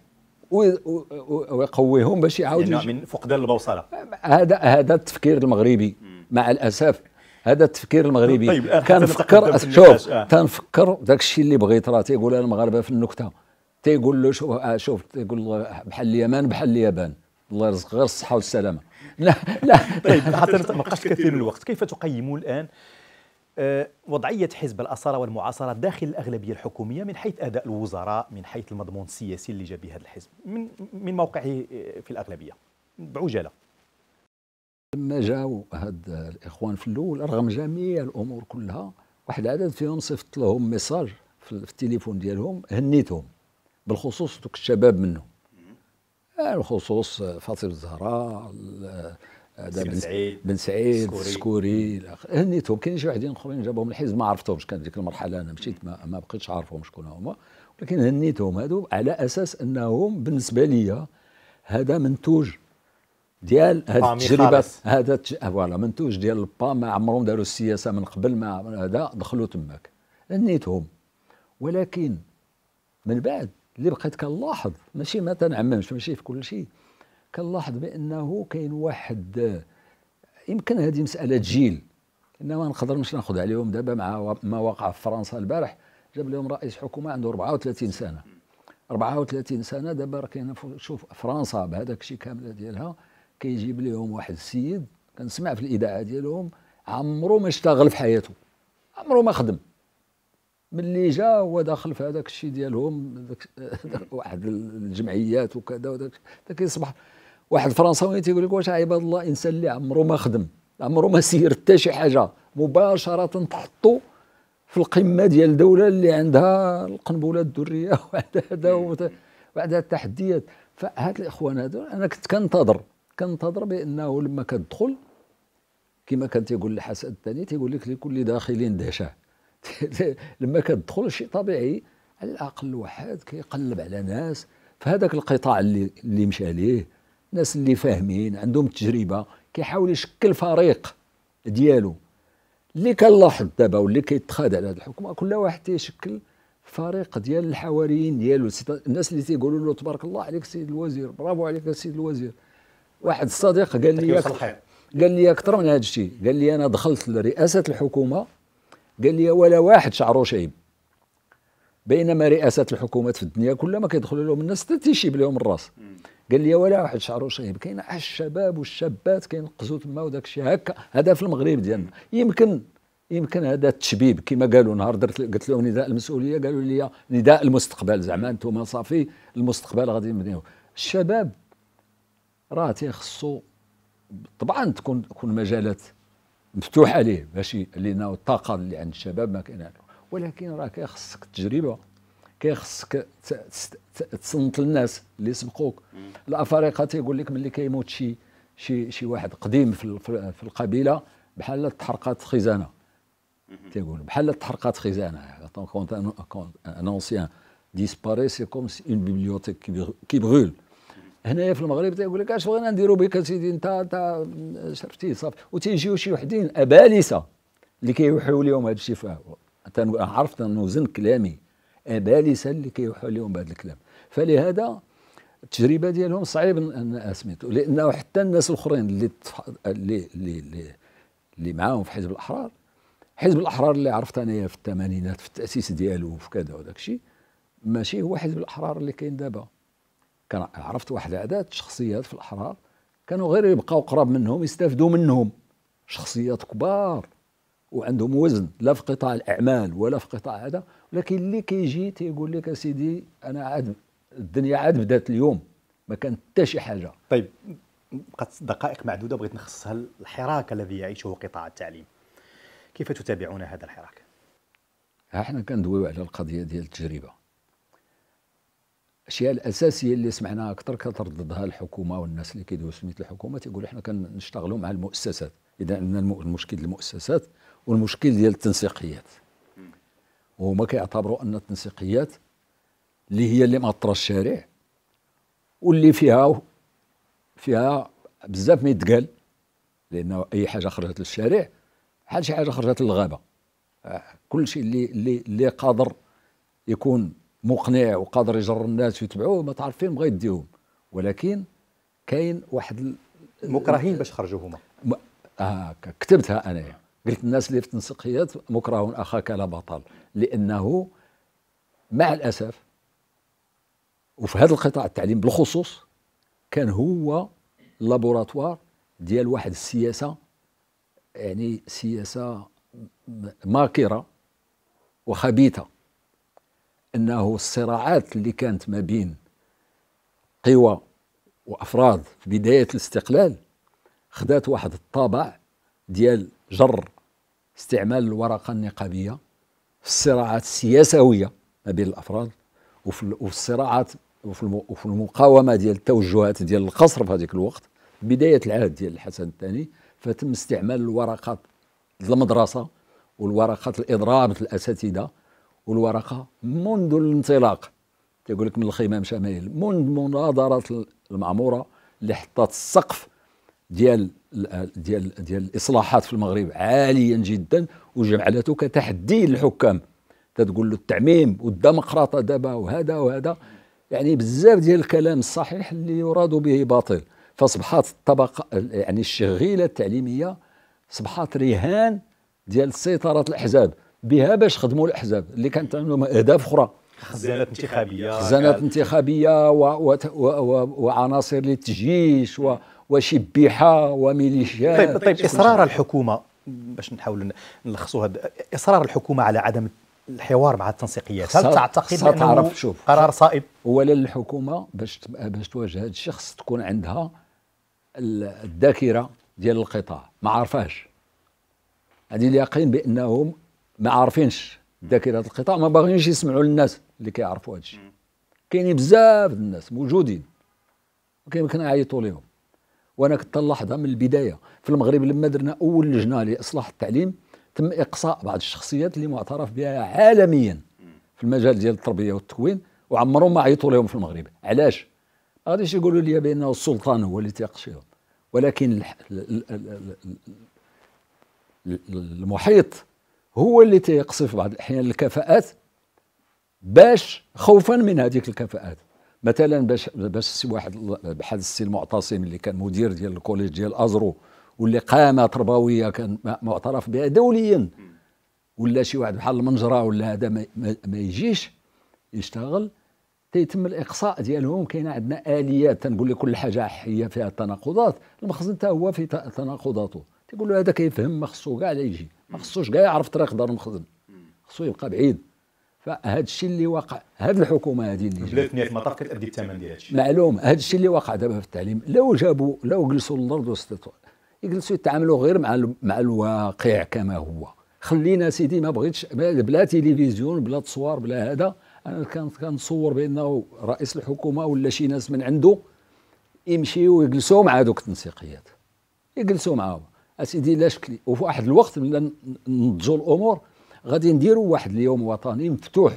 ويقويهم باش يعاودوا يعني من فقدان البوصله هذا هذا التفكير المغربي مع الاسف هذا التفكير المغربي طيب فكر شوف آه. فكر داك الشيء اللي بغيت راه تيقول المغاربه في النكته تيقول له شوف آه، شوف تيقول له بحال اليمن بحال اليابان الله يرزق غير الصحه والسلامه لا لا طيب حتى ما بقاش كثير من الوقت كيف تقيموا الان آه، وضعية حزب الاصاله والمعاصرة داخل الأغلبية الحكومية من حيث أداء الوزراء من حيث المضمون السياسي اللي جاء به هذا الحزب من, من موقعه آه، في الأغلبية بعجالة لما جاو هاد الإخوان في الأول رغم جميع الأمور كلها واحد العدد فيهم صيفط لهم ميساج في التليفون ديالهم هنيتهم بالخصوص دوك الشباب منه آه، الخصوص آه، فاطم الزهراء آه، بن سعيد بن سعيد السكوري هنيتهم كاين شي واحدين اخرين جابهم الحزب ما عرفتهمش كانت ديك المرحله انا مشيت ما, ما بقيتش عارفهم شكون هما ولكن هنيتهم هادو على اساس انهم بالنسبه لي هذا منتوج ديال هاد التجربه هذا فوالا منتوج ديال البا ما عمرهم داروا السياسه من قبل ما هذا دخلوا تماك هنيتهم ولكن من بعد اللي بقيت كنلاحظ ماشي ما تنعممش ماشي في كل شيء كنلاحظ بانه كاين واحد يمكن هذه مساله جيل انما نقدر مش ناخذ عليهم دابا مع ما وقع في فرنسا البارح جاب لهم رئيس حكومه عنده 34 سنه 34 سنه دابا راه كاين شوف فرنسا بهذاك الشيء كامل ديالها كيجيب لهم واحد السيد كنسمع في الاذاعه ديالهم عمرو ما اشتغل في حياته عمرو ما خدم ملي جا هو داخل في هذاك الشيء ديالهم واحد الجمعيات وكذا وداك كيصبح واحد فرنساوي تيقول لك واش عباد الله انسان اللي عمره ما خدم عمره ما سير حتى شي حاجه مباشره تحطو في القمه ديال الدوله اللي عندها القنبله الذريه وعندها وعندها التحديات فهاد الاخوان هادو انا كنت كنتظر كنتظر بانه لما كتدخل كما كان تيقول الحسن الثاني تيقول لك لكل داخل دهشه لما كتدخل شيء طبيعي على الاقل الواحد كيقلب على ناس في هذاك القطاع اللي اللي مشى ليه ناس اللي فاهمين عندهم التجربه كيحاول يشكل فريق ديالو اللي كنلاحظ دابا واللي كيتخاد على هذه الحكومه كل واحد تيشكل فريق ديال الحواريين ديالو الناس اللي تيقولوا له تبارك الله عليك سيد الوزير برافو عليك سيد الوزير واحد الصديق قال لي قال لي اكثر من هذا الشيء قال لي انا دخلت لرئاسه الحكومه قال لي ولا واحد شعره شايب بينما رئاسات الحكومات في الدنيا كلها ما كيدخلوا لهم الناس حتى تيشيب لهم الراس قال لي ولا واحد شعره شايب كاين الشباب والشابات كينقزوا تما وداك الشيء هكا هذا في المغرب ديالنا يمكن يمكن هذا التشبيب كما قالوا نهار درت قلت لهم نداء المسؤوليه قالوا لي نداء المستقبل زعما انتم صافي المستقبل غادي نبنيو الشباب راه تيخصو طبعا تكون تكون مجالات مفتوح عليه ماشي لانه الطاقه اللي عند الشباب ما كاين ولكن راه كيخصك التجربه كيخصك تصنت للناس اللي سبقوك الافارقه تيقول لك ملي كيموت شي شي شي واحد قديم في, في القبيله بحال تحرقات خزانه تيقول بحال تحرقات خزانه كونت ان انسيان ديسباري سي كوم اون بيبليوتيك كي بغول هنايا في المغرب تيقول لك اش بغينا نديروا بك سيدي انت انت شرفتي صافي وتيجيو شي وحدين ابالسه اللي كيوحيو لهم هذا الشيء عرفت نوزن كلامي ابالسه اللي كيوحيو لهم بهذا الكلام فلهذا التجربه ديالهم صعيب ان سميتو لانه حتى الناس الاخرين اللي اللي اللي اللي معاهم في حزب الاحرار حزب الاحرار اللي عرفت انايا في الثمانينات في التاسيس ديالو وفي كذا وداك الشيء ماشي هو حزب الاحرار اللي كاين دابا كان عرفت واحد عدد شخصيات في الاحرار كانوا غير يبقاو قراب منهم يستافدوا منهم شخصيات كبار وعندهم وزن لا في قطاع الاعمال ولا في قطاع هذا ولكن اللي كيجي تيقول لك اسيدي انا عاد الدنيا عاد بدات اليوم ما كان حتى شي حاجه طيب بقات دقائق معدوده بغيت نخصها الحراك الذي يعيشه قطاع التعليم كيف تتابعون هذا الحراك؟ احنا كندويو على القضيه ديال التجربه الاشياء الاساسيه اللي سمعناها اكثر كترددها الحكومه والناس اللي كيديروا سميت الحكومه تيقولوا احنا كنشتغلوا مع المؤسسات اذا عندنا المشكل المؤسسات والمشكل ديال التنسيقيات وهما كيعتبروا ان التنسيقيات اللي هي اللي معطره الشارع واللي فيها فيها بزاف ما يتقال لانه اي حاجه خرجت للشارع بحال شي حاجه خرجت للغابه آه، كل شيء اللي اللي اللي قادر يكون مقنع وقادر يجر الناس ويتبعوه ما تعرف فين بغا يديهم ولكن كاين واحد مكرهين باش خرجوا هما آه كتبتها انايا قلت الناس اللي في التنسيقيات مكره اخاك لا بطل لانه مع الاسف وفي هذا القطاع التعليم بالخصوص كان هو لابوراتوار ديال واحد السياسه يعني سياسه ماكره وخبيثه انه الصراعات اللي كانت ما بين قوى وافراد في بدايه الاستقلال خدات واحد الطابع ديال جر استعمال الورقه النقابيه في الصراعات السياسويه ما بين الافراد وفي الصراعات وفي المقاومه ديال التوجهات ديال القصر في هذيك الوقت بدايه العهد ديال الحسن الثاني فتم استعمال الورقات المدرسه والورقات الاضراب الاساتذه والورقه منذ الانطلاق كيقول لك من الخمام شمال منذ مناظره المعموره اللي حطت السقف ديال ديال ديال الاصلاحات في المغرب عاليا جدا وجعلته كتحدي للحكام تتقول له التعميم والديمقراطه دابا وهذا وهذا يعني بزاف ديال الكلام الصحيح اللي يراد به باطل فاصبحت الطبقه يعني الشغيله التعليميه اصبحت رهان ديال سيطره الاحزاب بها باش خدموا الاحزاب اللي كانت عندهم اهداف اخرى خزانات انتخابيه خزانات انتخابيه وعناصر للتجيش وشبيحه وميليشيات طيب طيب اصرار الحكومه باش نحاول هذا اصرار الحكومه على عدم الحوار مع التنسيقيات هل تعتقد انه شوف قرار صائب اولا الحكومه باش باش تواجه هذا الشخص تكون عندها الذاكره ديال القطاع ما عرفاش عندي اليقين بانهم ما عارفينش ذاكره القطاع ما باغيينش يسمعوا للناس اللي كيعرفوا هذا الشيء كاينين بزاف الناس موجودين كنا عيطوا لهم وانا كنت نلاحظها من البدايه في المغرب لما درنا اول لجنه لاصلاح التعليم تم اقصاء بعض الشخصيات اللي معترف بها عالميا في المجال ديال التربيه والتكوين وعمرهم ما عيطوا لهم في المغرب علاش ما غاديش يقولوا لي بانه السلطان هو اللي تيقشيهم ولكن المحيط هو اللي تيقصف في بعض الاحيان الكفاءات باش خوفا من هذيك الكفاءات مثلا باش باش واحد بحال السي المعتصم اللي كان مدير ديال الكوليج ديال ازرو واللي قامه تربويه كان معترف بها دوليا ولا شي واحد بحال المنجره ولا هذا ما, ما يجيش يشتغل تيتم الاقصاء ديالهم كاين عندنا اليات تنقول لك كل حاجه هي فيها تناقضات المخزن حتى هو في تناقضاته تيقول له هذا كيفهم ما خصو كاع لا يجي ما خصوش كاع يعرف طريق دار المخزن خصو يبقى بعيد فهذا الشيء اللي وقع هذه الحكومه هذه اللي بلاتني في المطار كتأدي الثمن ديال هذا الشيء معلوم هذا الشيء اللي وقع دابا في التعليم لو جابوا لو جلسوا للارض واستطاعوا يجلسوا يتعاملوا غير مع مع الواقع كما هو خلينا سيدي ما بغيتش بلا تلفزيون بلا تصوير بلا هذا انا كنت كنصور بانه رئيس الحكومه ولا شي ناس من عنده يمشيو ويجلسوا مع هذوك التنسيقيات يجلسوا معاهم اسيدي لا شكلي وفي واحد الوقت ملي نضجوا الامور غادي نديروا واحد اليوم وطني مفتوح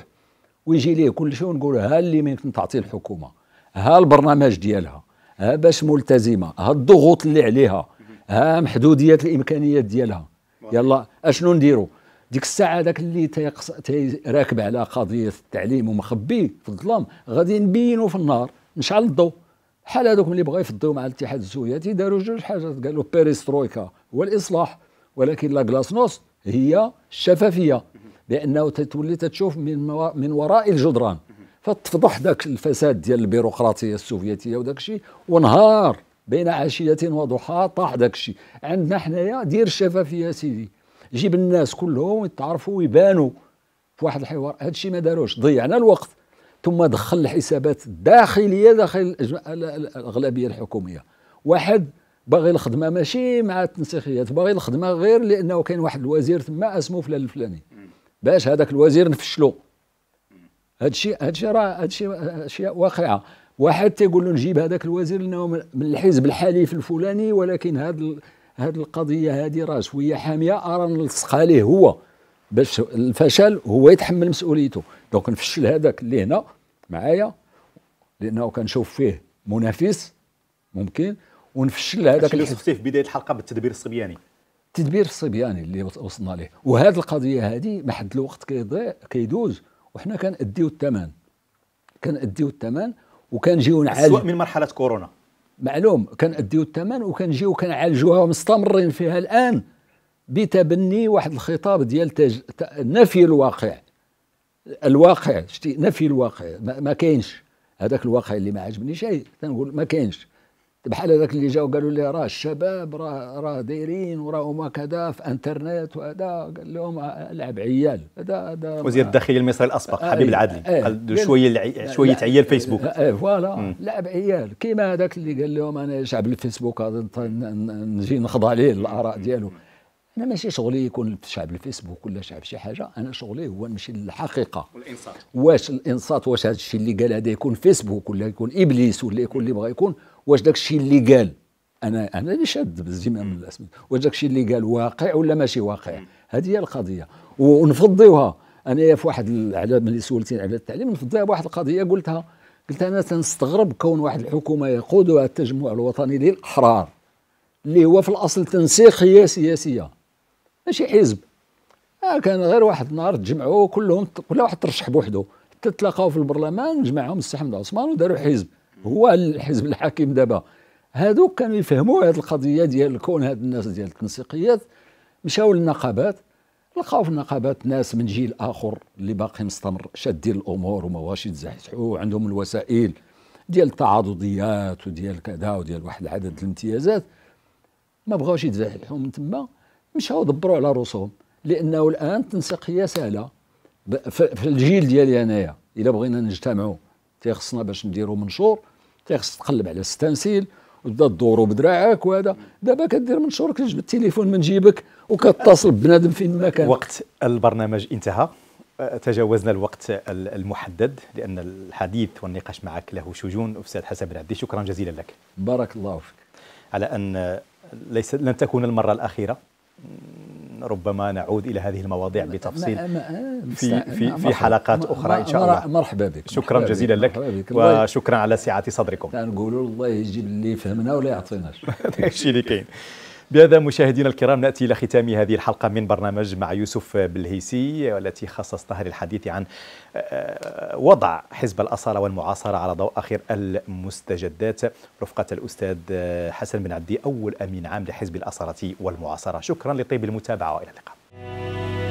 ويجي ليه كل شيء ونقول ها اللي يمكن تعطي الحكومه ها البرنامج ديالها ها باش ملتزمه ها الضغوط اللي عليها ها محدوديه الامكانيات ديالها يلا اشنو نديروا ديك الساعه داك اللي تيقص... تي راكب على قضيه التعليم ومخبي في الظلام غادي نبينوا في النهار نشعل الضوء بحال هذوك اللي بغاو يفضيو مع الاتحاد السوفيتي داروا جوج حاجات قالوا بيريسترويكا هو الاصلاح ولكن لا غلاسنوس هي الشفافيه لانه تتولي تتشوف من من وراء الجدران فتفضح ذاك الفساد ديال البيروقراطيه السوفيتيه وداك الشيء ونهار بين عشيه وضحاها طاح ذاك الشيء عندنا حنايا دير الشفافيه سيدي جيب الناس كلهم يتعرفوا ويبانوا في واحد الحوار هذا الشيء ما داروش ضيعنا الوقت ثم دخل الحسابات الداخليه داخل الاغلبيه الحكوميه واحد باغي الخدمه ماشي مع التنسيقيات باغي الخدمه غير لانه كاين واحد الوزير تما اسمه فلان الفلاني باش هذاك الوزير نفشلو هادشي هادشي راه هادشي اشياء واقعه واحد تيقول له نجيب هذاك الوزير لانه من الحزب الحليف الفلاني ولكن هاد هاد القضيه هادي راه شويه حاميه ارى نلصقها ليه هو باش الفشل هو يتحمل مسؤوليته دونك نفشل هذاك اللي هنا معايا لانه كنشوف فيه منافس ممكن ونفشل هذاك اللي وصفتيه في بدايه الحلقه بالتدبير الصبياني التدبير الصبياني اللي وصلنا ليه وهذه القضيه هذه ما حد الوقت كيضيع كيدوز وحنا كنديو الثمن كنديو الثمن وكنجيو نعالج سواء من مرحله كورونا معلوم كنديو الثمن وكنجيو كنعالجوها ومستمرين فيها الان بتبني واحد الخطاب ديال تج... نفي الواقع الواقع شتي نفي الواقع ما, ما كاينش هذاك الواقع اللي ما عجبنيش اي تنقول ما كاينش بحال هذاك اللي جاو قالوا لي راه الشباب راه راه دايرين وراهما كذا في انترنت وهذا قال لهم العب عيال هذا هذا وزير الداخليه المصري الاسبق آه حبيب إيه، العدلي آه قال شويه شويه عيال فيسبوك آه فوالا لعب عيال كيما هذاك اللي قال لهم انا شعب الفيسبوك نجي نخضع ليه الاراء ديالو انا ماشي شغلي يكون شعب الفيسبوك ولا شعب شي حاجه انا شغلي هو نمشي للحقيقه والانصات واش الانصات واش هذا الشيء اللي قال هذا يكون فيسبوك ولا يكون ابليس ولا يكون اللي بغى يكون واش داك الشيء اللي قال انا انا اللي شاد بالزمام الاسود واش داك الشيء اللي قال واقع ولا ماشي واقع هذه هي القضيه ونفضيوها انا في واحد على ملي سولتني على التعليم نفضيها بواحد القضيه قلتها قلت انا تنستغرب كون واحد الحكومه يقودها التجمع الوطني للاحرار اللي هو في الاصل تنسيقيه سياسيه ماشي حزب آه كان غير واحد النهار تجمعوا كلهم كل واحد ترشح بوحده تتلاقاو تلاقاو في البرلمان جمعهم السي حمد عثمان وداروا حزب هو الحزب الحاكم دابا هادوك كانوا يفهموا هذه القضيه ديال كون هاد الناس ديال التنسيقيات مشاو للنقابات لقاو في النقابات ناس من جيل اخر اللي باقي مستمر شادين الامور وما واش يتزحزحوا وعندهم الوسائل ديال التعاضديات وديال كذا وديال واحد العدد الامتيازات ما بغاوش يتزحزحوا من تما مشاو دبروا على رؤوسهم لانه الان تنسيقيه سهله في الجيل ديالي انايا الا بغينا نجتمعوا تيخصنا باش نديروا منشور تيخص تقلب على ستانسيل وتبدا تدورو بدراعك وهذا دابا كدير منشورك تجيب التليفون من جيبك وكتصل بنادم فين ما كان وقت البرنامج انتهى أه، تجاوزنا الوقت المحدد لان الحديث والنقاش معك له شجون استاذ حسن بن عبدي شكرا جزيلا لك بارك الله فيك على ان ليس لن تكون المره الاخيره ربما نعود الى هذه المواضيع بتفصيل في في في حلقات اخرى ان شاء الله مرحبا بك شكرا جزيلا لك وشكرا على سعه صدركم نقول الله يجيب اللي فهمنا ولا يعطيناش هادشي اللي كاين بهذا مشاهدينا الكرام ناتي الى ختام هذه الحلقه من برنامج مع يوسف بالهيسي والتي خصصناها للحديث عن آه، آه، وضع حزب الاصاله والمعاصره على ضوء اخر المستجدات رفقه الاستاذ آه، حسن بن عبدي اول امين عام لحزب الاصاله والمعاصره شكرا لطيب المتابعه والى اللقاء.